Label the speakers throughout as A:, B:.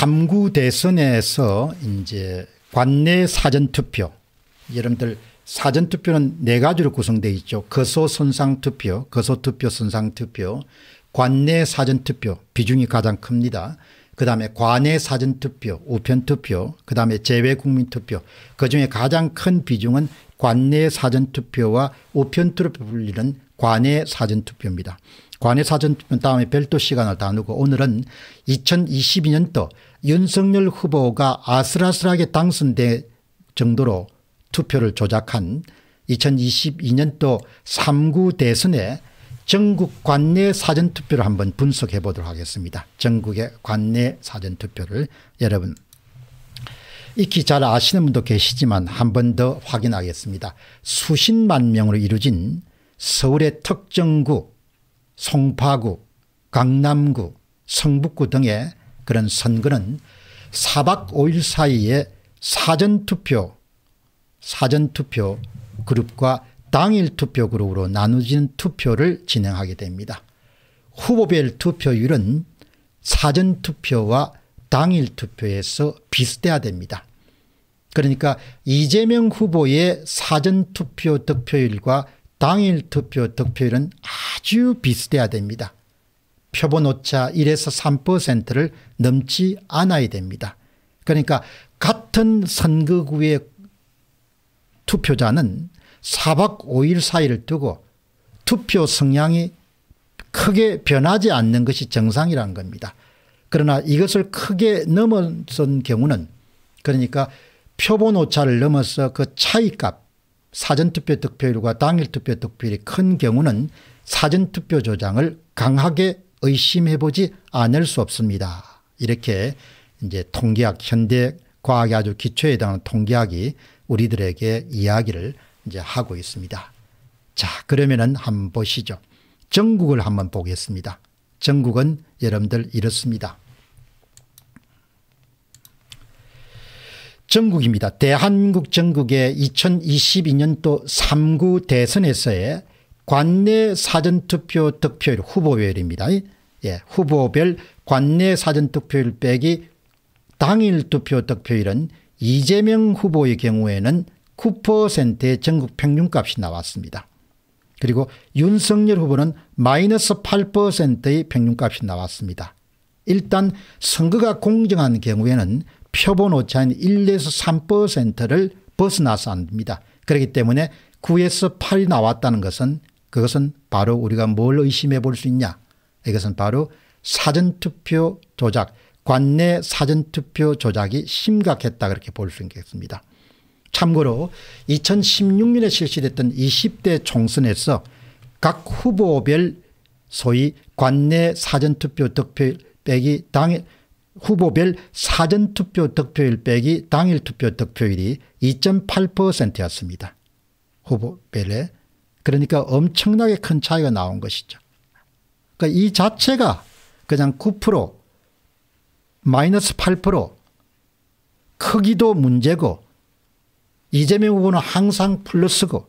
A: 삼구 대선에서 이제 관내 사전투표 여러분들 사전투표는 네 가지로 구성되어 있죠. 거소선상투표 거소투표 선상투표 관내 사전투표 비중이 가장 큽니다. 그 다음에 관내 사전투표 우편투표 그 다음에 재외국민투표 그중에 가장 큰 비중은 관내 사전투표와 우편투표 불리는 관내 사전투표입니다. 관외 사전 다음에 별도 시간을 나누고 오늘은 2022년도 윤석열 후보가 아슬아슬하게 당선될 정도로 투표를 조작한 2022년도 3구 대선에 전국 관내 사전투표를 한번 분석해 보도록 하겠습니다. 전국의 관내 사전투표를 여러분 익히 잘 아시는 분도 계시지만 한 번 더 확인하겠습니다. 수십만 명으로 이루어진 서울의 특정국 송파구, 강남구, 성북구 등의 그런 선거는 4박 5일 사이에 사전투표 사전투표 그룹과 당일투표 그룹으로 나누지는 투표를 진행하게 됩니다. 후보별 투표율은 사전투표와 당일투표에서 비슷해야 됩니다. 그러니까 이재명 후보의 사전투표 득표율과 당일 투표 득표율은 아주 비슷해야 됩니다. 표본 오차 1에서 3%를 넘지 않아야 됩니다. 그러니까 같은 선거구의 투표자는 4박 5일 사이를 두고 투표 성향이 크게 변하지 않는 것이 정상이라는 겁니다. 그러나 이것을 크게 넘어선 경우는 그러니까 표본 오차를 넘어서 그 차이값 사전투표 득표율과 당일투표 득표율이 큰 경우는 사전투표 조장을 강하게 의심해 보지 않을 수 없습니다. 이렇게 이제 통계학 현대 과학의 아주 기초에 해당하는 통계학이 우리들에게 이야기를 이제 하고 있습니다. 자 그러면은 한번 보시죠. 전국을 한번 보겠습니다. 전국은 여러분들 이렇습니다. 전국입니다. 대한국 전국의 2022년도 3구 대선에서의 관내 사전투표 득표율 후보별입니다. 예, 후보별 관내 사전투표율 빼기 당일 투표 득표율은 이재명 후보의 경우에는 9%의 전국 평균값이 나왔습니다. 그리고 윤석열 후보는 마이너스 8%의 평균값이 나왔습니다. 일단 선거가 공정한 경우에는 표본 오차인 1에서 3%를 벗어나서 안 됩니다. 그렇기 때문에 9에서 8이 나왔다는 것은 그것은 바로 우리가 뭘 의심해 볼 수 있냐. 이것은 바로 사전투표 조작, 관내 사전투표 조작이 심각했다 그렇게 볼 수 있겠습니다. 참고로 2016년에 실시됐던 20대 총선에서 각 후보별 소위 관내 사전투표 득표 빼기 당일 후보별 사전투표 득표율 빼기 당일 투표 득표율이 2.8%였습니다. 후보별에 그러니까 엄청나게 큰 차이가 나온 것이죠. 그러니까 이 자체가 그냥 9% 마이너스 8% 크기도 문제고 이재명 후보는 항상 플러스고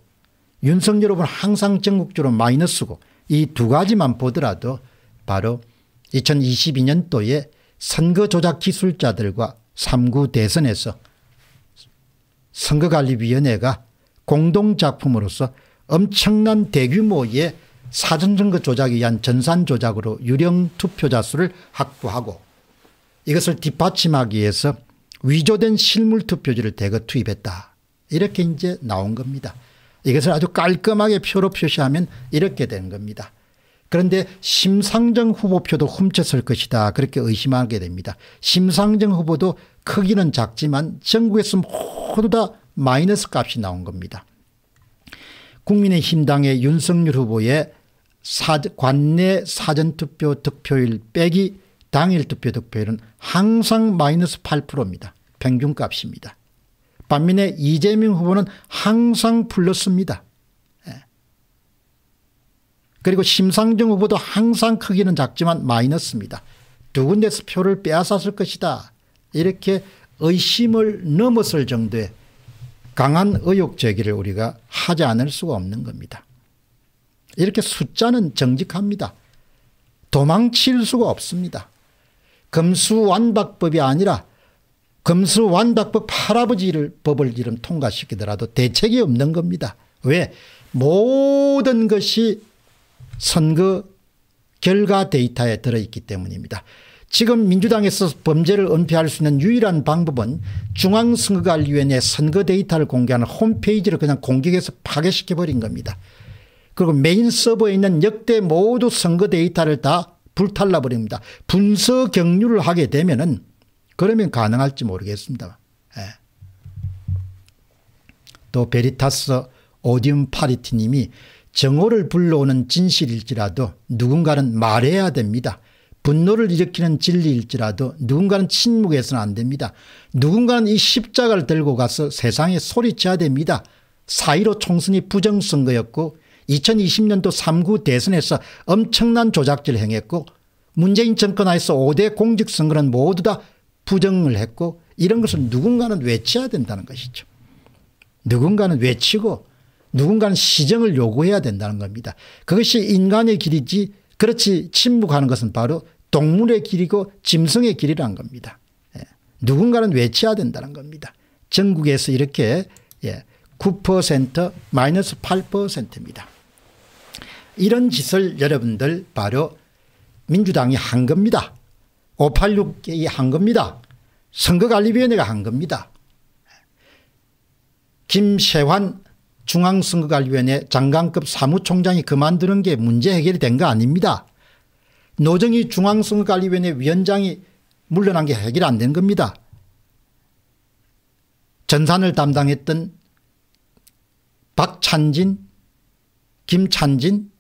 A: 윤석열 후보는 항상 전국적으로 마이너스고 이 두 가지만 보더라도 바로 2022년도에 선거 조작 기술자들과 3구 대선에서 선거관리위원회가 공동작품으로서 엄청난 대규모의 사전선거 조작에 의한 전산 조작으로 유령 투표자 수를 확보하고 이것을 뒷받침하기 위해서 위조된 실물 투표지를 대거 투입했다. 이렇게 이제 나온 겁니다. 이것을 아주 깔끔하게 표로 표시하면 이렇게 된 겁니다. 그런데 심상정 후보표도 훔쳤을 것이다 그렇게 의심하게 됩니다. 심상정 후보도 크기는 작지만 전국에서 모두 다 마이너스 값이 나온 겁니다. 국민의힘당의 윤석열 후보의 사, 관내 사전투표 득표율 빼기 당일 투표 득표율은 항상 마이너스 8%입니다. 평균값입니다. 반면에 이재명 후보는 항상 불렀습니다 그리고 심상정 후보도 항상 크기는 작지만 마이너스입니다. 두 군데서 표를 빼앗았을 것이다. 이렇게 의심을 넘었을 정도의 강한 의혹 제기를 우리가 하지 않을 수가 없는 겁니다. 이렇게 숫자는 정직합니다. 도망칠 수가 없습니다. 금수완박법이 아니라 금수완박법 할아버지를 법을 이름 통과시키더라도 대책이 없는 겁니다. 왜? 모든 것이 선거 결과 데이터에 들어있기 때문입니다. 지금 민주당에서 범죄를 은폐할 수 있는 유일한 방법은 중앙선거관리위원회 선거 데이터를 공개하는 홈페이지를 그냥 공격해서 파괴시켜버린 겁니다. 그리고 메인 서버에 있는 역대 모두 선거 데이터를 다 불탈라버립니다. 분서 경류를 하게 되면 은 그러면 가능할지 모르겠습니다. 예. 또 베리타스 오디움 파리티님이 정오를 불러오는 진실일지라도 누군가는 말해야 됩니다. 분노를 일으키는 진리일지라도 누군가는 침묵해서는 안 됩니다. 누군가는 이 십자가를 들고 가서 세상에 소리쳐야 됩니다. 4.15 총선이 부정선거였고 2020년도 3구 대선에서 엄청난 조작질 행했고 문재인 정권 하에서 5대 공직선거는 모두 다 부정을 했고 이런 것을 누군가는 외쳐야 된다는 것이죠. 누군가는 외치고 누군가는 시정을 요구해야 된다는 겁니다. 그것이 인간의 길이지 그렇지 침묵하는 것은 바로 동물의 길이고 짐승의 길이라는 겁니다. 예. 누군가는 외쳐야 된다는 겁니다. 전국에서 이렇게 예. 9% 마이너스 8%입니다. 이런 짓을 여러분들 바로 민주당이 한 겁니다. 586이 한 겁니다. 선거관리위원회가 한 겁니다. 김세환 중앙선거관리위원회 장관급 사무총장이 그만두는 게 문제 해결이 된 거 아닙니다. 노정이 중앙선거관리위원회 위원장이 물러난 게 해결 이안 된 겁니다. 전산을 담당했던 박찬진, 김찬진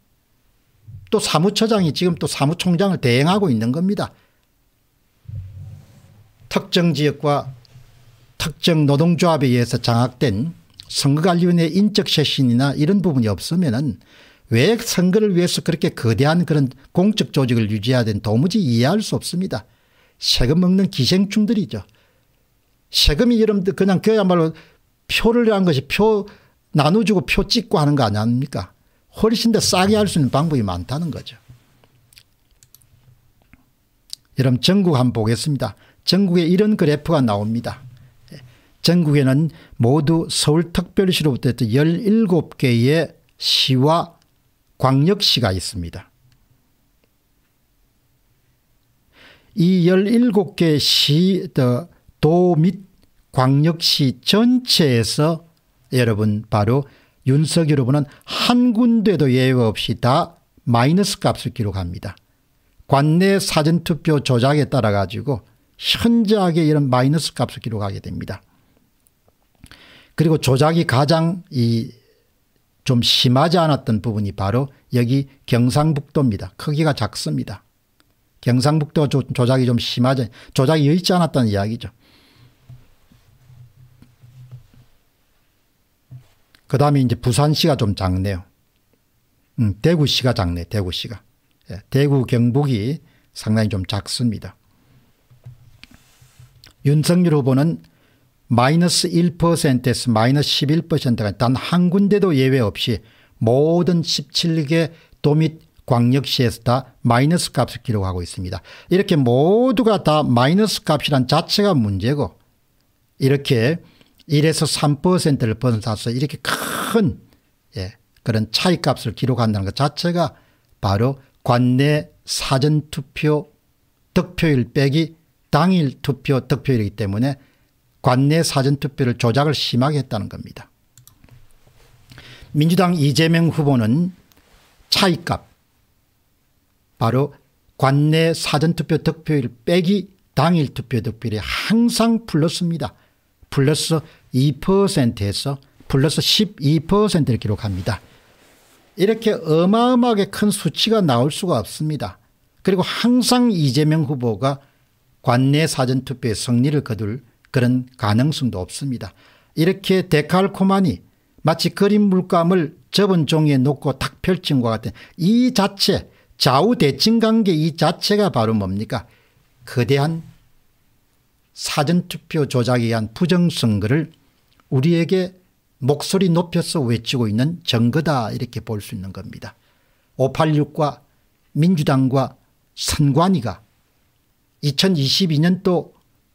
A: 또 사무처장이 지금 또 사무총장을 대행하고 있는 겁니다. 특정 지역과 특정 노동조합에 의해서 장악된 선거관리위원회 인적 쇄신이나 이런 부분이 없으면은 왜 선거를 위해서 그렇게 거대한 그런 공적 조직을 유지해야 되는 도무지 이해할 수 없습니다. 세금 먹는 기생충들이죠. 세금이 여러분들 그냥 그야말로 표를 한 것이 표 나눠주고 표 찍고 하는 거 아닙니까? 훨씬 더 싸게 할 수 있는 방법이 많다는 거죠. 여러분 전국 한번 보겠습니다. 전국에 이런 그래프가 나옵니다. 전국에는 모두 서울특별시로부터 17개의 시와 광역시가 있습니다. 이 17개 시, 도및 광역시 전체에서 여러분 바로 윤석열 후보는 한 군데도 예외 없이 다 마이너스 값을 기록합니다. 관내 사전투표 조작에 따라 가지고 현저하게 이런 마이너스 값을 기록하게 됩니다. 그리고 조작이 가장 이 좀 심하지 않았던 부분이 바로 여기 경상북도입니다. 크기가 작습니다. 경상북도 조, 작이좀 심하지 조작이 여의치 않았다는 이야기죠. 그 다음에 이제 부산시가 좀 작네요. 음, 대구시가 작네, 대구시가. 예, 대구, 경북이 상당히 좀 작습니다. 윤석열 후보는 마이너스 1%에서 마이너스 1 1가지단한 군데도 예외 없이 모든 17개 도 및 광역시에서 다 마이너스 값을 기록하고 있습니다. 이렇게 모두가 다 마이너스 값이란 자체가 문제고 이렇게 1에서 3%를 벗어나서 이렇게 큰 예, 그런 차이값을 기록한다는 것 자체가 바로 관내 사전투표 득표율 빼기 당일 투표 득표율이기 때문에 관내 사전투표를 조작을 심하게 했다는 겁니다. 민주당 이재명 후보는 차이값 바로 관내 사전투표 득표율 빼기 당일 투표 득표율이 항상 플러스입니다. 플러스 2%에서 플러스 12%를 기록합니다. 이렇게 어마어마하게 큰 수치가 나올 수가 없습니다. 그리고 항상 이재명 후보가 관내 사전투표에 승리를 거둘 그런 가능성도 없습니다. 이렇게 데칼코마니 마치 그림 물감을 접은 종이에 놓고 탁 펼친 것 같은 이 자체 좌우 대칭 관계 이 자체가 바로 뭡니까 거대한 사전투표 조작에 의한 부정선거를 우리에게 목소리 높여서 외치고 있는 증거다 이렇게 볼 수 있는 겁니다. 586과 민주당과 선관위가 2022년도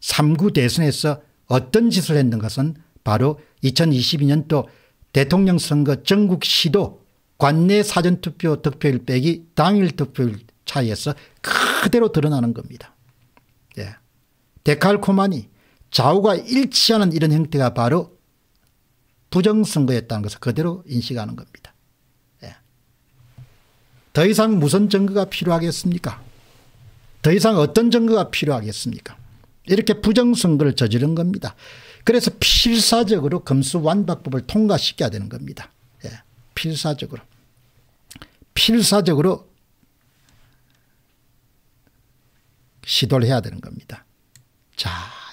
A: 3구 대선에서 어떤 짓을 했는 것은 바로 2022년도 대통령 선거 전국 시도 관내 사전투표 득표율 빼기 당일 득표율 차이에서 그대로 드러나는 겁니다. 예. 데칼코마니 좌우가 일치하는 이런 형태가 바로 부정선거였다는 것을 그대로 인식하는 겁니다. 예. 더 이상 무슨 증거가 필요하겠습니까? 더 이상 어떤 증거가 필요하겠습니까? 이렇게 부정선거를 저지른 겁니다. 그래서 필사적으로 검수완박법을 통과시켜야 되는 겁니다. 예, 필사적으로. 필사적으로 시도를 해야 되는 겁니다. 자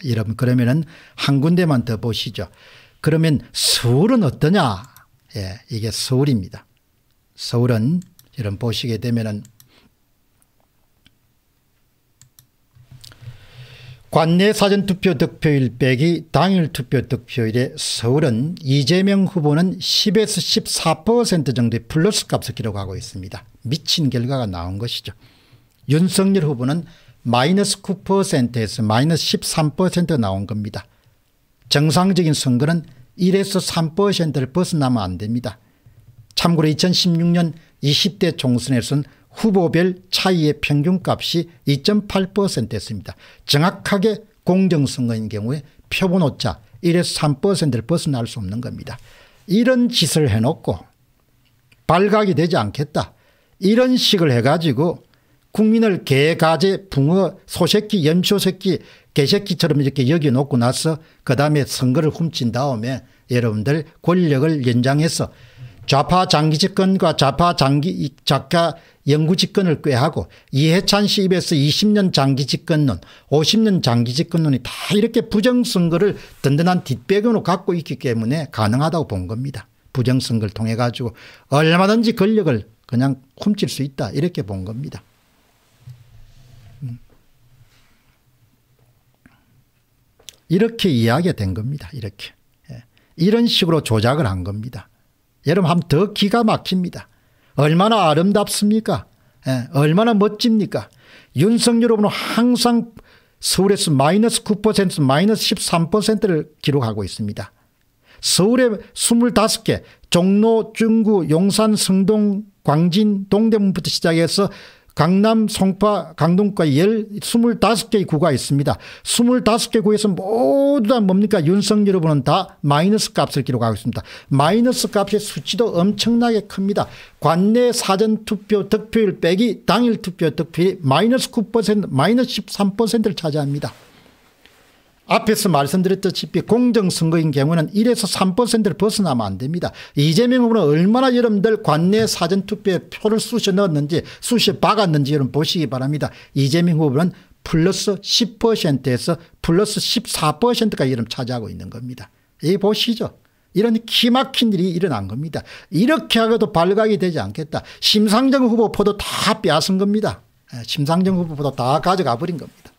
A: 여러분 그러면은 한 군데만 더 보시죠. 그러면 서울은 어떠냐? 예, 이게 서울입니다. 서울은 여러분 보시게 되면은 관내 사전투표 득표일 빼기 당일 투표 득표일에 서울은 이재명 후보는 10에서 14% 정도의 플러스 값을 기록하고 있습니다. 미친 결과가 나온 것이죠. 윤석열 후보는 마이너스 9%에서 마이너스 13% 나온 겁니다. 정상적인 선거는 1에서 3%를 벗어나면 안 됩니다. 참고로 2016년 20대 총선에서는 후보별 차이의 평균값이 2.8%였습니다. 정확하게 공정선거인 경우에 표본 오차 1에서 3%를 벗어날 수 없는 겁니다. 이런 짓을 해놓고 발각이 되지 않겠다. 이런 식을 해가지고 국민을 개, 가재, 붕어, 소새끼, 염초새끼, 개새끼처럼 이렇게 여겨놓고 나서 그 다음에 선거를 훔친 다음에 여러분들 권력을 연장해서 좌파 장기 집권과 좌파 장기 작가 연구 집권을 꾀하고 이해찬 씨 입에서 20년 장기 집권론 50년 장기 집권론이 다 이렇게 부정선거를 든든한 뒷배경으로 갖고 있기 때문에 가능하다고 본 겁니다. 부정선거를 통해 가지고 얼마든지 권력을 그냥 훔칠 수 있다 이렇게 본 겁니다. 음. 이렇게 이야기된 겁니다. 이렇게. 예. 이런 식으로 조작을 한 겁니다. 여러분 하면 더 기가 막힙니다. 얼마나 아름답습니까? 예, 얼마나 멋집니까? 윤석열 후보는 항상 서울에서 마이너스 9% 마이너스 13%를 기록하고 있습니다. 서울에 25개 종로, 중구, 용산, 성동, 광진, 동대문부터 시작해서 강남, 송파, 강동과 열 25개의 구가 있습니다. 25개 구에서 모두 다 뭡니까 윤석열 후보는 다 마이너스 값을 기록하고 있습니다. 마이너스 값의 수치도 엄청나게 큽니다. 관내 사전투표 득표율 빼기 당일 투표 득표율이 마이너스 9% 마이너스 13%를 차지합니다. 앞에서 말씀드렸듯이 공정선거인 경우는 1에서 3%를 벗어나면 안 됩니다. 이재명 후보는 얼마나 여러분들 관내 사전투표에 표를 쑤셔 넣었는지 쑤셔 박았는지 여러분 보시기 바랍니다. 이재명 후보는 플러스 10%에서 플러스 14%까지 여러분 차지하고 있는 겁니다. 이 보시죠. 이런 기막힌 일이 일어난 겁니다. 이렇게 하고도 발각이 되지 않겠다. 심상정 후보 포도 다 빼앗은 겁니다. 예, 심상정 후보보다 다 가져가 버린 겁니다.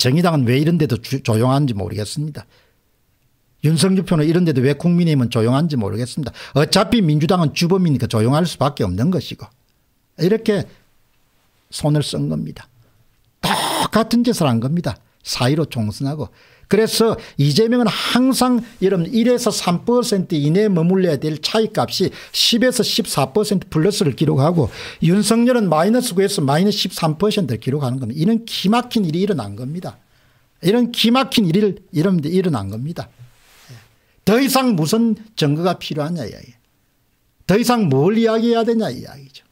A: 정의당은 왜 이런 데도 조용한지 모르겠습니다. 윤석열 표는 이런 데도 왜 국민의힘은 조용한지 모르겠습니다. 어차피 민주당은 주범이니까 조용할 수밖에 없는 것이고 이렇게 손을 쓴 겁니다. 똑같은 짓을 한 겁니다. 사이로 총선하고 그래서 이재명은 항상 이런 1에서 3% 이내에 머물러야 될 차이값이 10에서 14% 플러스를 기록하고 윤석열은 마이너스 9에서 마이너스 13%를 기록하는 겁니다. 이런 기막힌 일이 일어난 겁니다. 이런 기막힌 일이 이런 일어난 겁니다. 더 이상 무슨 증거가 필요하냐 이야기. 더 이상 뭘 이야기해야 되냐 이야기죠.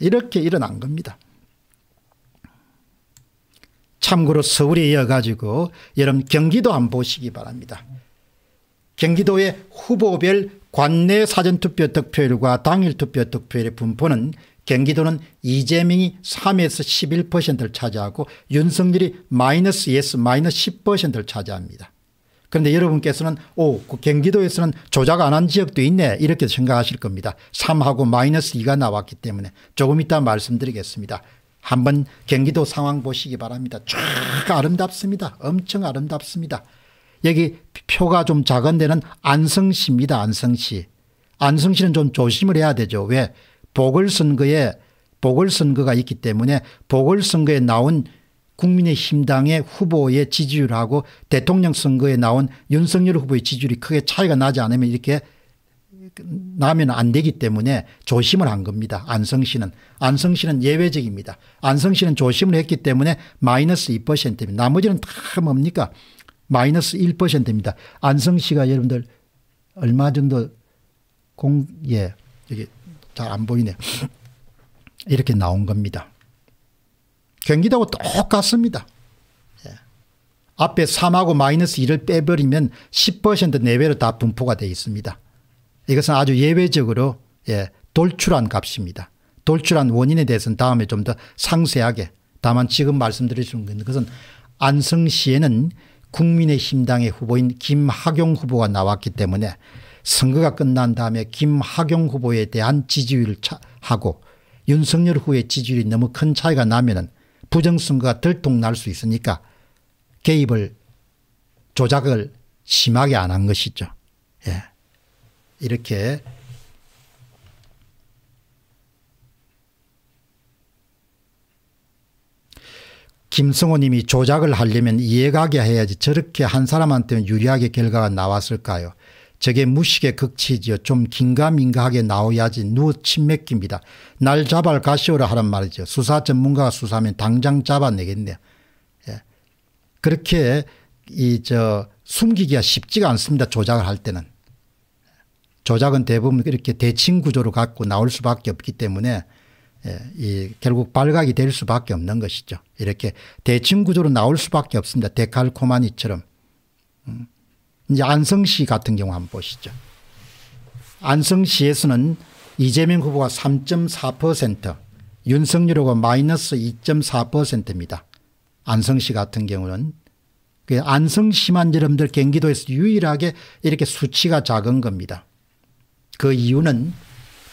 A: 이렇게 일어난 겁니다. 참고로 서울에 이어가지고 여러분 경기도 안 보시기 바랍니다. 경기도의 후보별 관내 사전투표 득표율과 당일 투표 득표율의 분포는 경기도는 이재명이 3에서 11%를 차지하고 윤석열이 마이너스 예스 마이너스 10%를 차지합니다. 그런데 여러분께서는 오그 경기도에서는 조작 안 한 지역도 있네 이렇게 생각하실 겁니다. 3하고 마이너스 2가 나왔기 때문에 조금 이따 말씀드리겠습니다. 한번 경기도 상황 보시기 바랍니다. 쫙 아름답습니다. 엄청 아름답습니다. 여기 표가 좀 작은 데는 안성시입니다. 안성시. 안성시는 좀 조심을 해야 되죠. 왜? 보궐선거에 보궐선거가 있기 때문에 보궐선거에 나온 국민의힘당의 후보의 지지율하고 대통령 선거에 나온 윤석열 후보의 지지율이 크게 차이가 나지 않으면 이렇게 나면 안 되기 때문에 조심을 한 겁니다. 안성 씨는. 안성 씨는 예외적입니다. 안성 씨는 조심을 했기 때문에 마이너스 2%입니다. 나머지는 다 뭡니까? 마이너스 1%입니다. 안성 씨가 여러분들 얼마 정도 공, 예, 여기 잘안 보이네. 이렇게 나온 겁니다. 경기도하고 똑같습니다. 예. 앞에 3하고 마이너스 2를 빼버리면 10% 내외로 다 분포가 되어 있습니다. 이것은 아주 예외적으로 예, 돌출한 값입니다. 돌출한 원인에 대해서는 다음에 좀 더 상세하게 다만 지금 말씀드릴 수 있는 것은 안성시에는 국민의힘당의 후보인 김학용 후보가 나왔기 때문에 선거가 끝난 다음에 김학용 후보에 대한 지지율하고 윤석열 후의 지지율이 너무 큰 차이가 나면 부정선거가 들통날 수 있으니까 개입을 조작을 심하게 안 한 것이죠. 예. 이렇게 김성호님이 조작을 하려면 이해가게 해야지 저렇게 한 사람한테는 유리하게 결과가 나왔을까요? 저게 무식의 극치지요. 좀 긴가민가하게 나와야지 누워 침맥깁니다. 날 잡알 아 가시오라 하란 말이죠. 수사 전문가가 수사하면 당장 잡아내겠네요. 예. 그렇게 이 저 숨기기가 쉽지가 않습니다. 조작을 할 때는. 조작은 대부분 이렇게 대칭 구조로 갖고 나올 수밖에 없기 때문에 예, 이 결국 발각이 될 수밖에 없는 것이죠. 이렇게 대칭 구조로 나올 수밖에 없습니다. 데칼코마니처럼. 음. 이제 안성시 같은 경우 한번 보시죠. 안성시에서는 이재명 후보가 3.4% 윤석열 후보가 마이너스 2.4%입니다. 안성시 같은 경우는 그 안성시만 여러분들 경기도에서 유일하게 이렇게 수치가 작은 겁니다. 그 이유는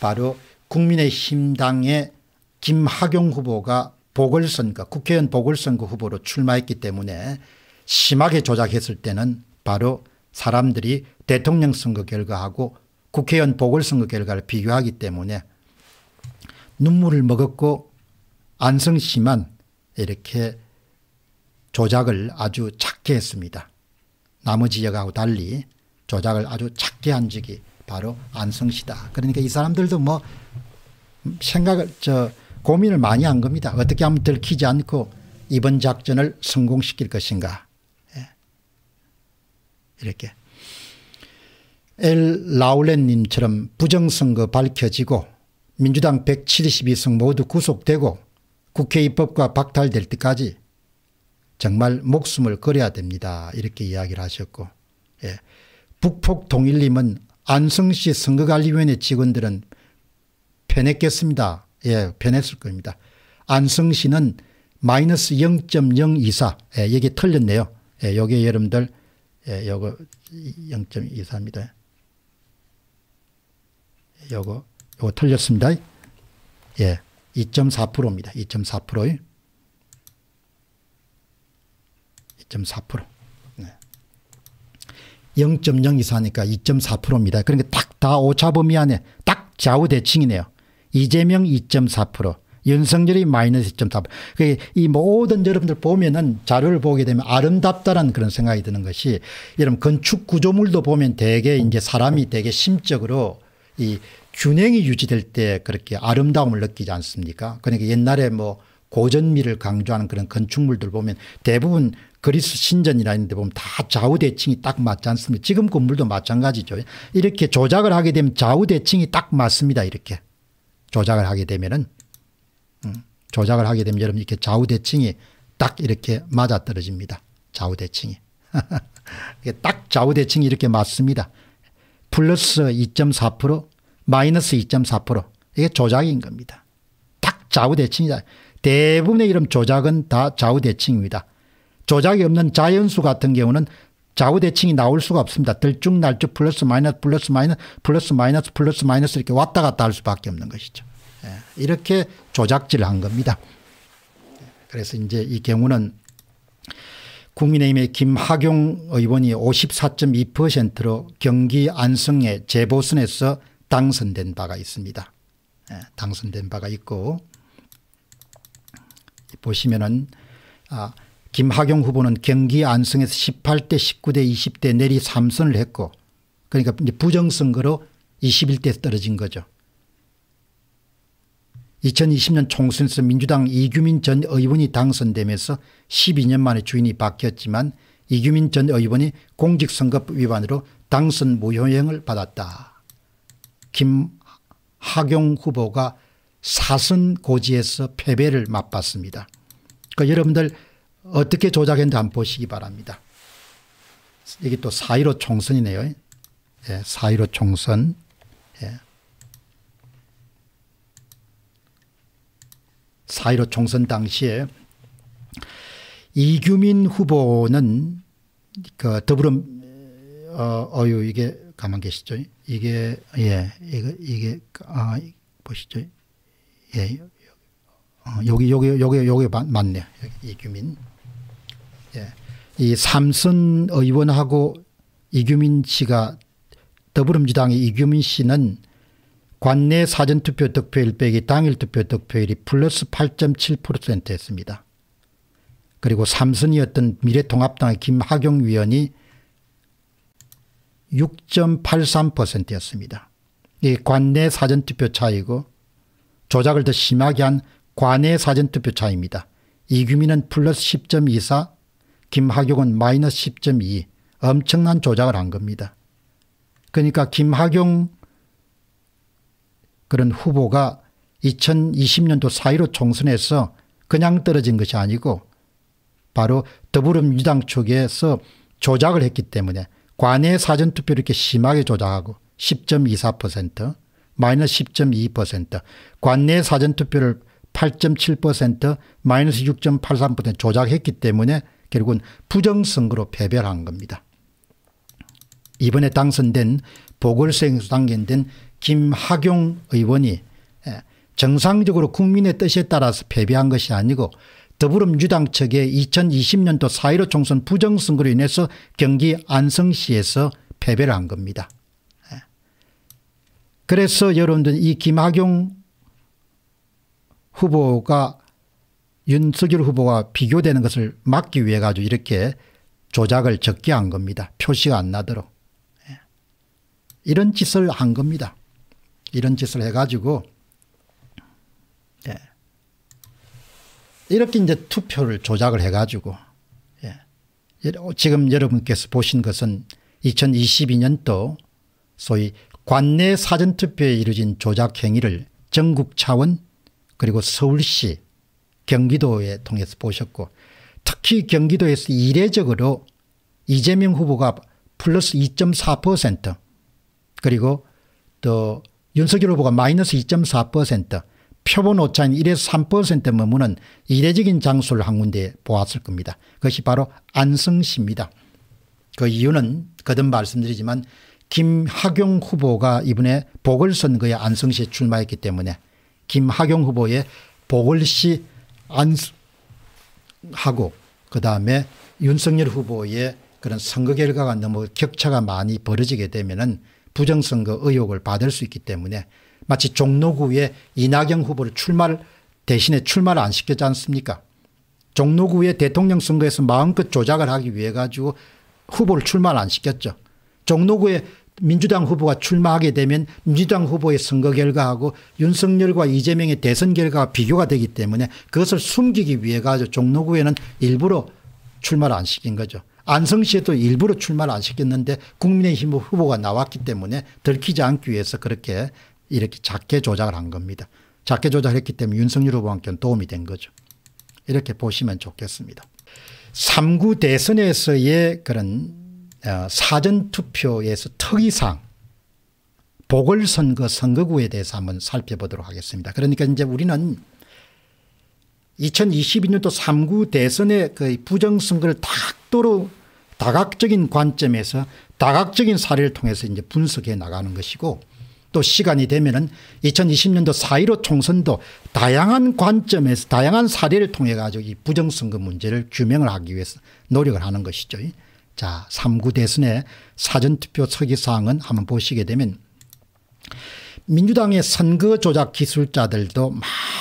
A: 바로 국민의힘당의 김학용 후보가 보궐선거 국회의원 보궐선거 후보로 출마했기 때문에 심하게 조작했을 때는 바로 사람들이 대통령 선거 결과하고 국회의원 보궐선거 결과를 비교하기 때문에 눈물을 먹었고 안성 심한 이렇게 조작을 아주 작게 했습니다. 나머지 역하고 달리 조작을 아주 작게 한 적이 바로 안성시다. 그러니까 이 사람들도 뭐 생각을 저 고민을 많이 한 겁니다. 어떻게 하면 들키지 않고 이번 작전을 성공시킬 것인가. 예. 이렇게. 엘 라울렌님처럼 부정선거 밝혀지고 민주당 172석 모두 구속되고 국회 입법과 박탈될 때까지 정말 목숨을 걸어야 됩니다. 이렇게 이야기를 하셨고 예. 북폭 동일님은 안성시 선거관리위원회 직원들은 변했겠습니다. 예, 변했을 겁니다. 안성시는 마이너스 0.024. 예, 여기 틀렸네요. 예, 요게 여러분들, 예, 요거 0.24입니다. 예, 요거, 요거 틀렸습니다. 예, 2.4%입니다. 2.4%. 2.4%. 0.024니까 2.4%입니다. 그러니까 딱 다 오차 범위 안에 딱 좌우 대칭이네요. 이재명 2.4%. 윤석열이 마이너스 2.4%. 이 모든 여러분들 보면은 자료를 보게 되면 아름답다라는 그런 생각이 드는 것이 여러분 건축 구조물도 보면 대개 이제 사람이 대개 심적으로 이 균형이 유지될 때 그렇게 아름다움을 느끼지 않습니까? 그러니까 옛날에 뭐 고전미를 강조하는 그런 건축물들 보면 대부분 그리스 신전이라 는데 보면 다 좌우대칭이 딱 맞지 않습니까 지금 건물도 마찬가지죠. 이렇게 조작을 하게 되면 좌우대칭이 딱 맞습니다. 이렇게 조작을 하게 되면은 음, 조작을 하게 되면 여러분 이렇게 좌우대칭이 딱 이렇게 맞아떨어집니다. 좌우대칭이. 딱 좌우대칭이 이렇게 맞습니다. 플러스 2.4% 마이너스 2.4% 이게 조작인 겁니다. 딱 좌우대칭이다. 대부분의 이런 조작은 다 좌우대칭입니다. 조작이 없는 자연수 같은 경우는 좌우대칭이 나올 수가 없습니다. 들쭉날쭉 플러스 마이너스 플러스 마이너스 플러스 마이너스 플러스 마이너스 이렇게 왔다 갔다 할 수밖에 없는 것이죠. 예, 이렇게 조작질한 겁니다. 예, 그래서 이제 이 경우는 국민의힘의 김학용 의원이 54.2%로 경기 안성의 재보선에서 당선된 바가 있습니다. 예, 당선된 바가 있고 보시면은 아, 김학용 후보는 경기 안성에서 18대 19대 20대 내리 3선을 했고 그러니까 부정선거로 21대에서 떨어진 거죠. 2020년 총선에서 민주당 이규민 전 의원이 당선되면서 12년 만에 주인이 바뀌었지만 이규민 전 의원이 공직선거법 위반으로 당선 무효행을 받았다. 김학용 후보가 사선 고지에서 패배를 맛봤습니다. 그러니까 여러분들 어떻게 조작했는지 한번 보시기 바랍니다. 이게 또 4.15 총선이네요. 예, 4.15 총선. 예. 4.15 총선 당시에 이규민 후보는 그 더불어 어, 어유 이게 가만 계시죠? 이게 예 이거 이게 아 보시죠? 예 어, 여기 여기 여기 여기 맞네 이규민. 이 삼선 의원하고 이규민 씨가 더불어민주당의 이규민 씨는 관내 사전투표 득표율 빼기 당일 투표 득표율이 플러스 8.7%였습니다. 그리고 삼선이었던 미래통합당의 김학용 위원이 6.83%였습니다. 이 관내 사전투표 차이고 조작을 더 심하게 한 관내 사전투표 차입니다. 이규민은 플러스 10.24 김학용은 마이너스 10.2 엄청난 조작을 한 겁니다. 그러니까 김학용 그런 후보가 2020년도 4.15 총선에서 그냥 떨어진 것이 아니고 바로 더불어민주당 쪽에서 조작을 했기 때문에 관외 사전투표를 이렇게 심하게 조작하고 10.24% 마이너스 10.2% 관내 사전투표를 8.7% 마이너스 6.83% 조작했기 때문에 결국은 부정선거로 패배를 한 겁니다. 이번에 당선된 보궐선거에서 당선된 김학용 의원이 예, 정상적으로 국민의 뜻에 따라서 패배한 것이 아니고 더불어민주당 측의 2020년도 4.15 총선 부정선거로 인해서 경기 안성시에서 패배를 한 겁니다. 예. 그래서 여러분들 이 김학용 후보가 윤석열 후보와 비교되는 것을 막기 위해 가지고 이렇게 조작을 적게 한 겁니다. 표시가 안 나도록. 예. 이런 짓을 한 겁니다. 이런 짓을 해가지고 예. 이렇게 이제 투표를 조작을 해가지고 예. 어, 지금 여러분께서 보신 것은 2022년도 소위 관내 사전투표에 이루어진 조작 행위를 전국 차원 그리고 서울시 경기도에 통해서 보셨고 특히 경기도에서 이례적으로 이재명 후보가 플러스 2.4% 그리고 또 윤석열 후보가 마이너스 2.4% 표본 오차인 1에서 3% 머무는 이례적인 장소를 한 군데 보았을 겁니다. 그것이 바로 안성시입니다. 그 이유는 거듭 말씀드리지만 김학용 후보가 이번에 보궐선거에 안성시에 출마했기 때문에 김학용 후보의 보궐시 안하고 그다음에 윤석열 후보의 그런 선거 결과가 너무 격차가 많이 벌어지게 되면은 부정선거 의혹을 받을 수 있기 때문에 마치 종로구에 이낙연 후보를 출마를 대신에 출마를 안 시켰지 않습니까 종로구의 대통령 선거에서 마음껏 조작을 하기 위해 가지고 후보를 출마를 안 시켰죠. 종로구에 민주당 후보가 출마하게 되면 민주당 후보의 선거 결과하고 윤석열과 이재명의 대선 결과가 비교가 되기 때문에 그것을 숨기기 위해 가지고 종로구에는 일부러 출마를 안 시킨 거죠. 안성시에도 일부러 출마를 안 시켰는데 국민의힘 후보가 나왔기 때문에 들키지 않기 위해서 그렇게 이렇게 작게 조작을 한 겁니다. 작게 조작했기 때문에 윤석열 후보한테는 도움이 된 거죠. 이렇게 보시면 좋겠습니다. 3구 대선에서의 그런 어, 사전투표에서 특이상 보궐선거 선거구에 대해서 한번 살펴보도록 하겠습니다. 그러니까 이제 우리는 2022년도 3구 대선의 그 부정선거를 탁도로 다각적인 관점에서 다각적인 사례를 통해서 이제 분석해 나가는 것이고 또 시간이 되면은 2020년도 4.15 총선도 다양한 관점에서 다양한 사례를 통해 가지고 이 부정선거 문제를 규명을 하기 위해서 노력을 하는 것이죠. 자, 3구 대선의 사전투표 서기사항은 한번 보시게 되면 민주당의 선거 조작 기술자들도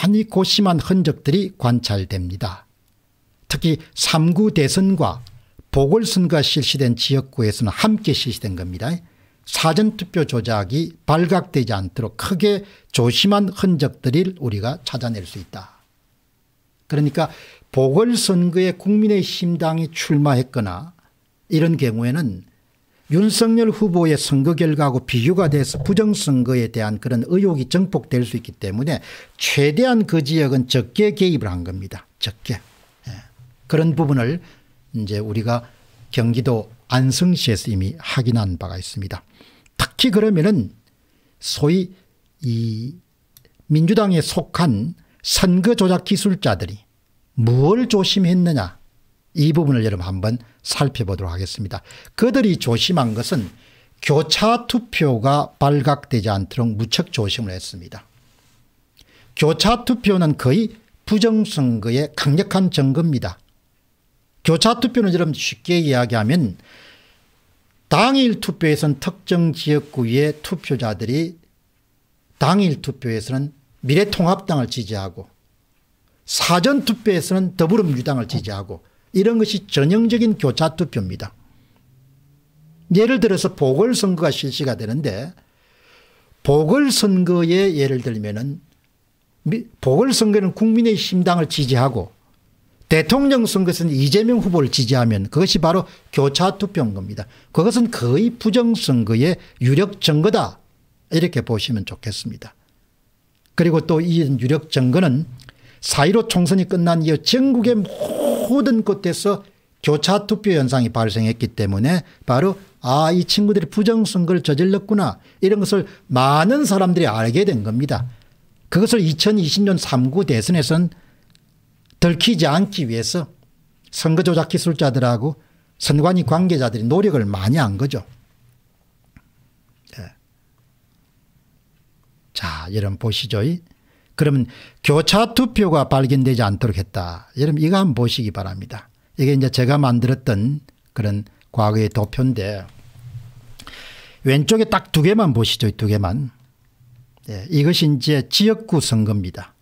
A: 많이 고심한 흔적들이 관찰됩니다. 특히 3구 대선과 보궐선거가 실시된 지역구에서는 함께 실시된 겁니다. 사전투표 조작이 발각되지 않도록 크게 조심한 흔적들을 우리가 찾아낼 수 있다. 그러니까 보궐선거에 국민의 심당이 출마했거나 이런 경우에는 윤석열 후보의 선거 결과하고 비교가 돼서 부정선거에 대한 그런 의혹이 증폭될 수 있기 때문에 최대한 그 지역은 적게 개입을 한 겁니다. 적게. 예. 그런 부분을 이제 우리가 경기도 안성시에서 이미 확인한 바가 있습니다. 특히 그러면은 소위 이 민주당에 속한 선거 조작 기술자들이 뭘 조심했느냐 이 부분을 여러분 한번 살펴보도록 하겠습니다. 그들이 조심한 것은 교차 투표가 발각되지 않도록 무척 조심을 했습니다. 교차 투표는 거의 부정선거의 강력한 증거입니다. 교차 투표는 여러 쉽게 이야기하면 당일 투표에서는 특정 지역구의 투표자들이 당일 투표에서는 미래통합당을 지지하고 사전투표에서는 더불어민주당을 지지하고 이런 것이 전형적인 교차투표입니다. 예를 들어서 보궐선거가 실시가 되는데 보궐선거에 예를 들면 은 보궐선거는 국민의 심당을 지지하고 대통령 선거에서는 이재명 후보를 지지하면 그것이 바로 교차투표인 겁니다. 그것은 거의 부정선거의 유력 증거다 이렇게 보시면 좋겠습니다. 그리고 또 이 유력 증거는 4.15 총선이 끝난 이후 전국의 모든 곳에서 교차 투표 현상이 발생했기 때문에 바로 아 이 친구들이 부정선거를 저질렀구나 이런 것을 많은 사람들이 알게 된 겁니다. 그것을 2020년 3구 대선에선 들키지 않기 위해서 선거조작 기술자들하고 선관위 관계자들이 노력을 많이 한 거죠. 예. 자, 여러분 보시죠. 그러면 교차 투표가 발견되지 않도록 했다. 여러분 이거 한번 보시기 바랍니다. 이게 이제 제가 만들었던 그런 과거의 도표인데 왼쪽에 딱 두 개만 보시죠. 두 개만. 예, 이것이 이제 지역구 선거입니다.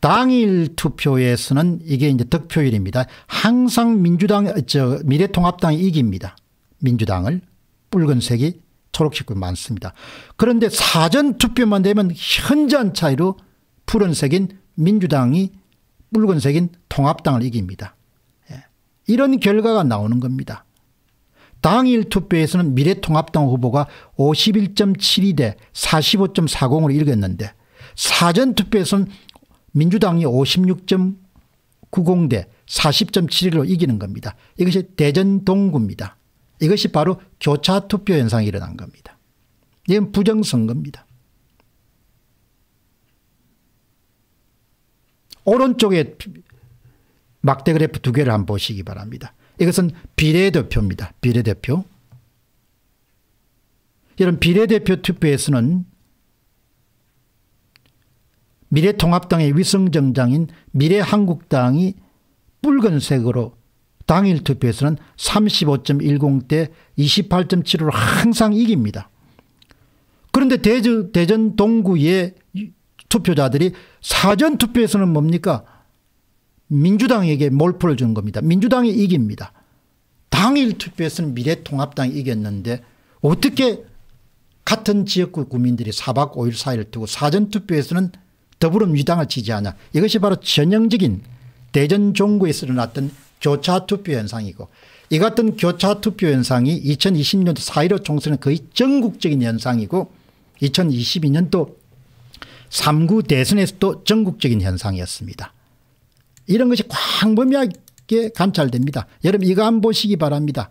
A: 당일 투표에서는 이게 이제 득표율입니다. 항상 민주당, 저 미래통합당이 이깁니다. 민주당을. 붉은색이 초록색이 많습니다. 그런데 사전 투표만 되면 현저한 차이로 푸른색인 민주당이 붉은색인 통합당을 이깁니다. 예. 이런 결과가 나오는 겁니다. 당일 투표에서는 미래통합당 후보가 51.72 대 45.40으로 이겼는데 사전 투표에서는 민주당이 56.90 대 40.71로 이기는 겁니다. 이것이 대전 동구입니다. 이것이 바로 교차 투표 현상이 일어난 겁니다. 이건 부정선거입니다. 오른쪽에 막대 그래프 두 개를 한번 보시기 바랍니다. 이것은 비례대표입니다. 비례대표. 이런 비례대표 투표에서는 미래통합당의 위성정장인 미래한국당이 붉은색으로 당일 투표에서는 35.10대 2 8 7로 항상 이깁니다. 그런데 대주, 대전 동구의 투표자들이 사전 투표에서는 뭡니까? 민주당에게 몰표를 준 겁니다. 민주당이 이깁니다. 당일 투표에서는 미래통합당이 이겼는데 어떻게 같은 지역구 국민들이 4박 5일 사이를 두고 사전투표에서는 더불어민주당을 지지하냐 이것이 바로 전형적인 대전 종구에서 일어났던 교차 투표 현상이고 이 같은 교차 투표 현상이 2020년도 4.15 총선은 거의 전국적인 현상이고 2022년도 3구 대선에서도 전국적인 현상이었습니다. 이런 것이 광범위하게 감찰됩니다 여러분 이거 한번 보시기 바랍니다.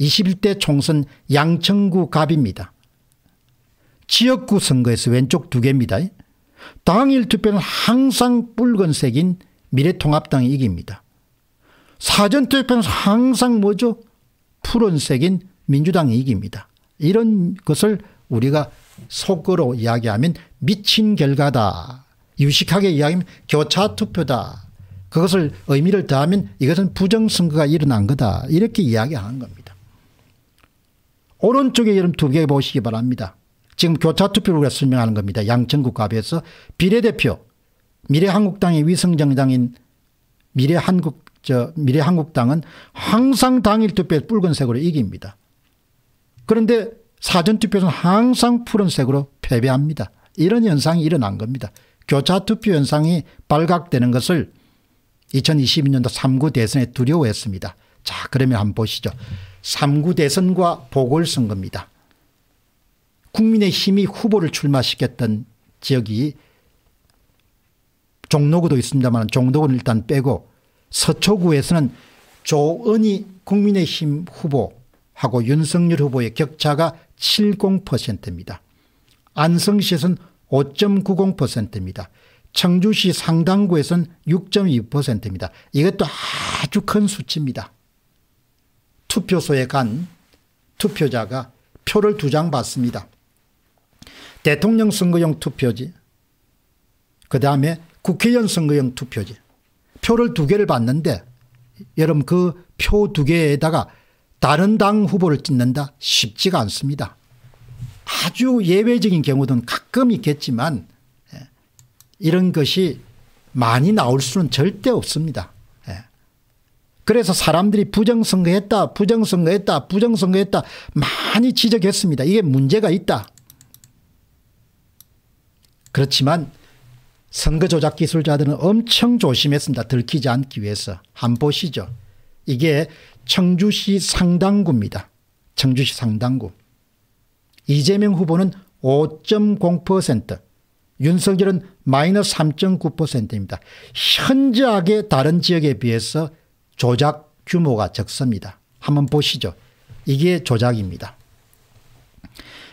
A: 21대 총선 양천구 갑입니다. 지역구 선거에서 왼쪽 두 개입니다. 당일 투표는 항상 붉은색인 미래통합당이 이깁니다. 사전투표는 항상 뭐죠? 푸른색인 민주당이 이깁니다. 이런 것을 우리가 속으로 이야기하면 미친 결과다. 유식하게 이야기하면 교차투표다. 그것을 의미를 더하면 이것은 부정선거가 일어난 거다. 이렇게 이야기하는 겁니다. 오른쪽에 여러분 두 개 보시기 바랍니다. 지금 교차투표로 설명하는 겁니다. 양천국합에서 비례대표 미래한국당의 위성정당인 미래한국 저 미래한국당은 항상 당일 투표에 붉은색으로 이깁니다. 그런데 사전투표는 항상 푸른색으로 패배합니다. 이런 현상이 일어난 겁니다. 교차투표 현상이 발각되는 것을 2022년도 3구 대선에 두려워했습니다. 자 그러면 한 번 보시죠. 3구 대선과 보궐선거입니다. 국민의힘이 후보를 출마시켰던 지역이 종로구도 있습니다만 종로구는 일단 빼고 서초구에서는 조은희 국민의힘 후보하고 윤석열 후보의 격차가 70%입니다. 안성시에서는 5.90%입니다. 청주시 상당구에서는 6.2%입니다. 이것도 아주 큰 수치입니다. 투표소에 간 투표자가 표를 두 장 받습니다. 대통령 선거용 투표지 그 다음에 국회의원 선거용 투표지 표를 두 개를 받는데 여러분 그 표 두 개에다가 다른 당 후보를 찍는다 쉽지가 않습니다. 아주 예외적인 경우든 가끔 있겠지만 예, 이런 것이 많이 나올 수는 절대 없습니다. 예. 그래서 사람들이 부정선거했다 부정선거했다 부정선거했다 많이 지적했습니다. 이게 문제가 있다. 그렇지만 선거 조작 기술자들은 엄청 조심했습니다. 들키지 않기 위해서. 한 보시죠. 이게 청주시 상당구입니다. 청주시 상당구. 이재명 후보는 5.0% 윤석열은 마이너스 3.9%입니다. 현저하게 다른 지역에 비해서 조작 규모가 적습니다. 한번 보시죠. 이게 조작입니다.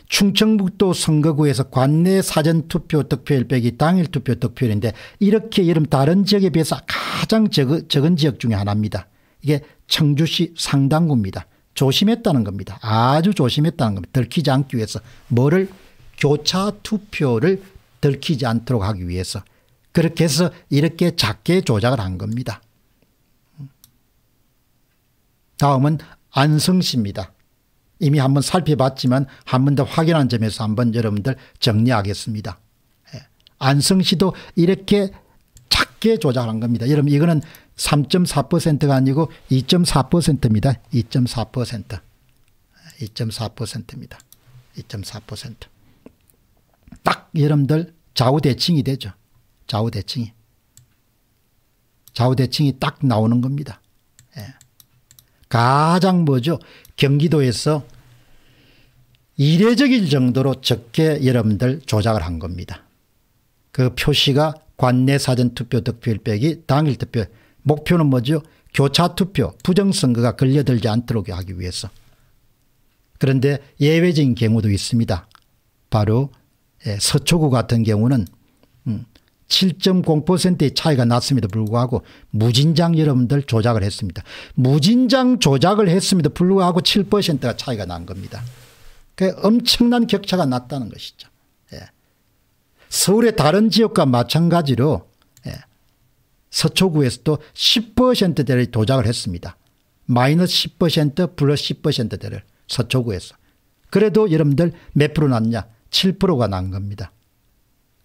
A: 충청북도 선거구에서 관내 사전투표 득표율 빼기 당일 투표 득표율인데 이렇게 여름 다른 지역에 비해서 가장 적은, 적은 지역 중에 하나입니다. 이게 청주시 상당구입니다. 조심했다는 겁니다. 아주 조심했다는 겁니다. 들키지 않기 위해서 뭐를 교차 투표를 들키지 않도록 하기 위해서 그렇게 해서 이렇게 작게 조작을 한 겁니다. 다음은 안성시입니다. 이미 한번 살펴봤지만 한 번 더 확인한 점에서 한번 여러분들 정리하겠습니다. 예. 안성 씨도 이렇게 작게 조작한 겁니다. 여러분 이거는 3.4%가 아니고 2.4%입니다. 2.4%. 2.4%입니다. 2.4%. 딱 여러분들 좌우대칭이 되죠. 좌우대칭이. 좌우대칭이 딱 나오는 겁니다. 예. 가장 뭐죠? 경기도에서 이례적일 정도로 적게 여러분들 조작을 한 겁니다. 그 표시가 관내 사전투표 득표율 빼기 당일 투표 목표는 뭐죠? 교차투표 부정선거가 걸려들지 않도록 하기 위해서 그런데 예외적인 경우도 있습니다. 바로 예, 서초구 같은 경우는 7.0%의 차이가 났음에도 불구하고 무진장 여러분들 조작을 했습니다. 무진장 조작을 했음에도 불구하고 7%가 차이가 난 겁니다. 그 엄청난 격차가 났다는 것이죠. 예. 서울의 다른 지역과 마찬가지로 예. 서초구에서도 10%대를 도작을 했습니다. 마이너스 10% 플러스 10%대를 서초구에서. 그래도 여러분들 몇 프로 났냐 7%가 난 겁니다.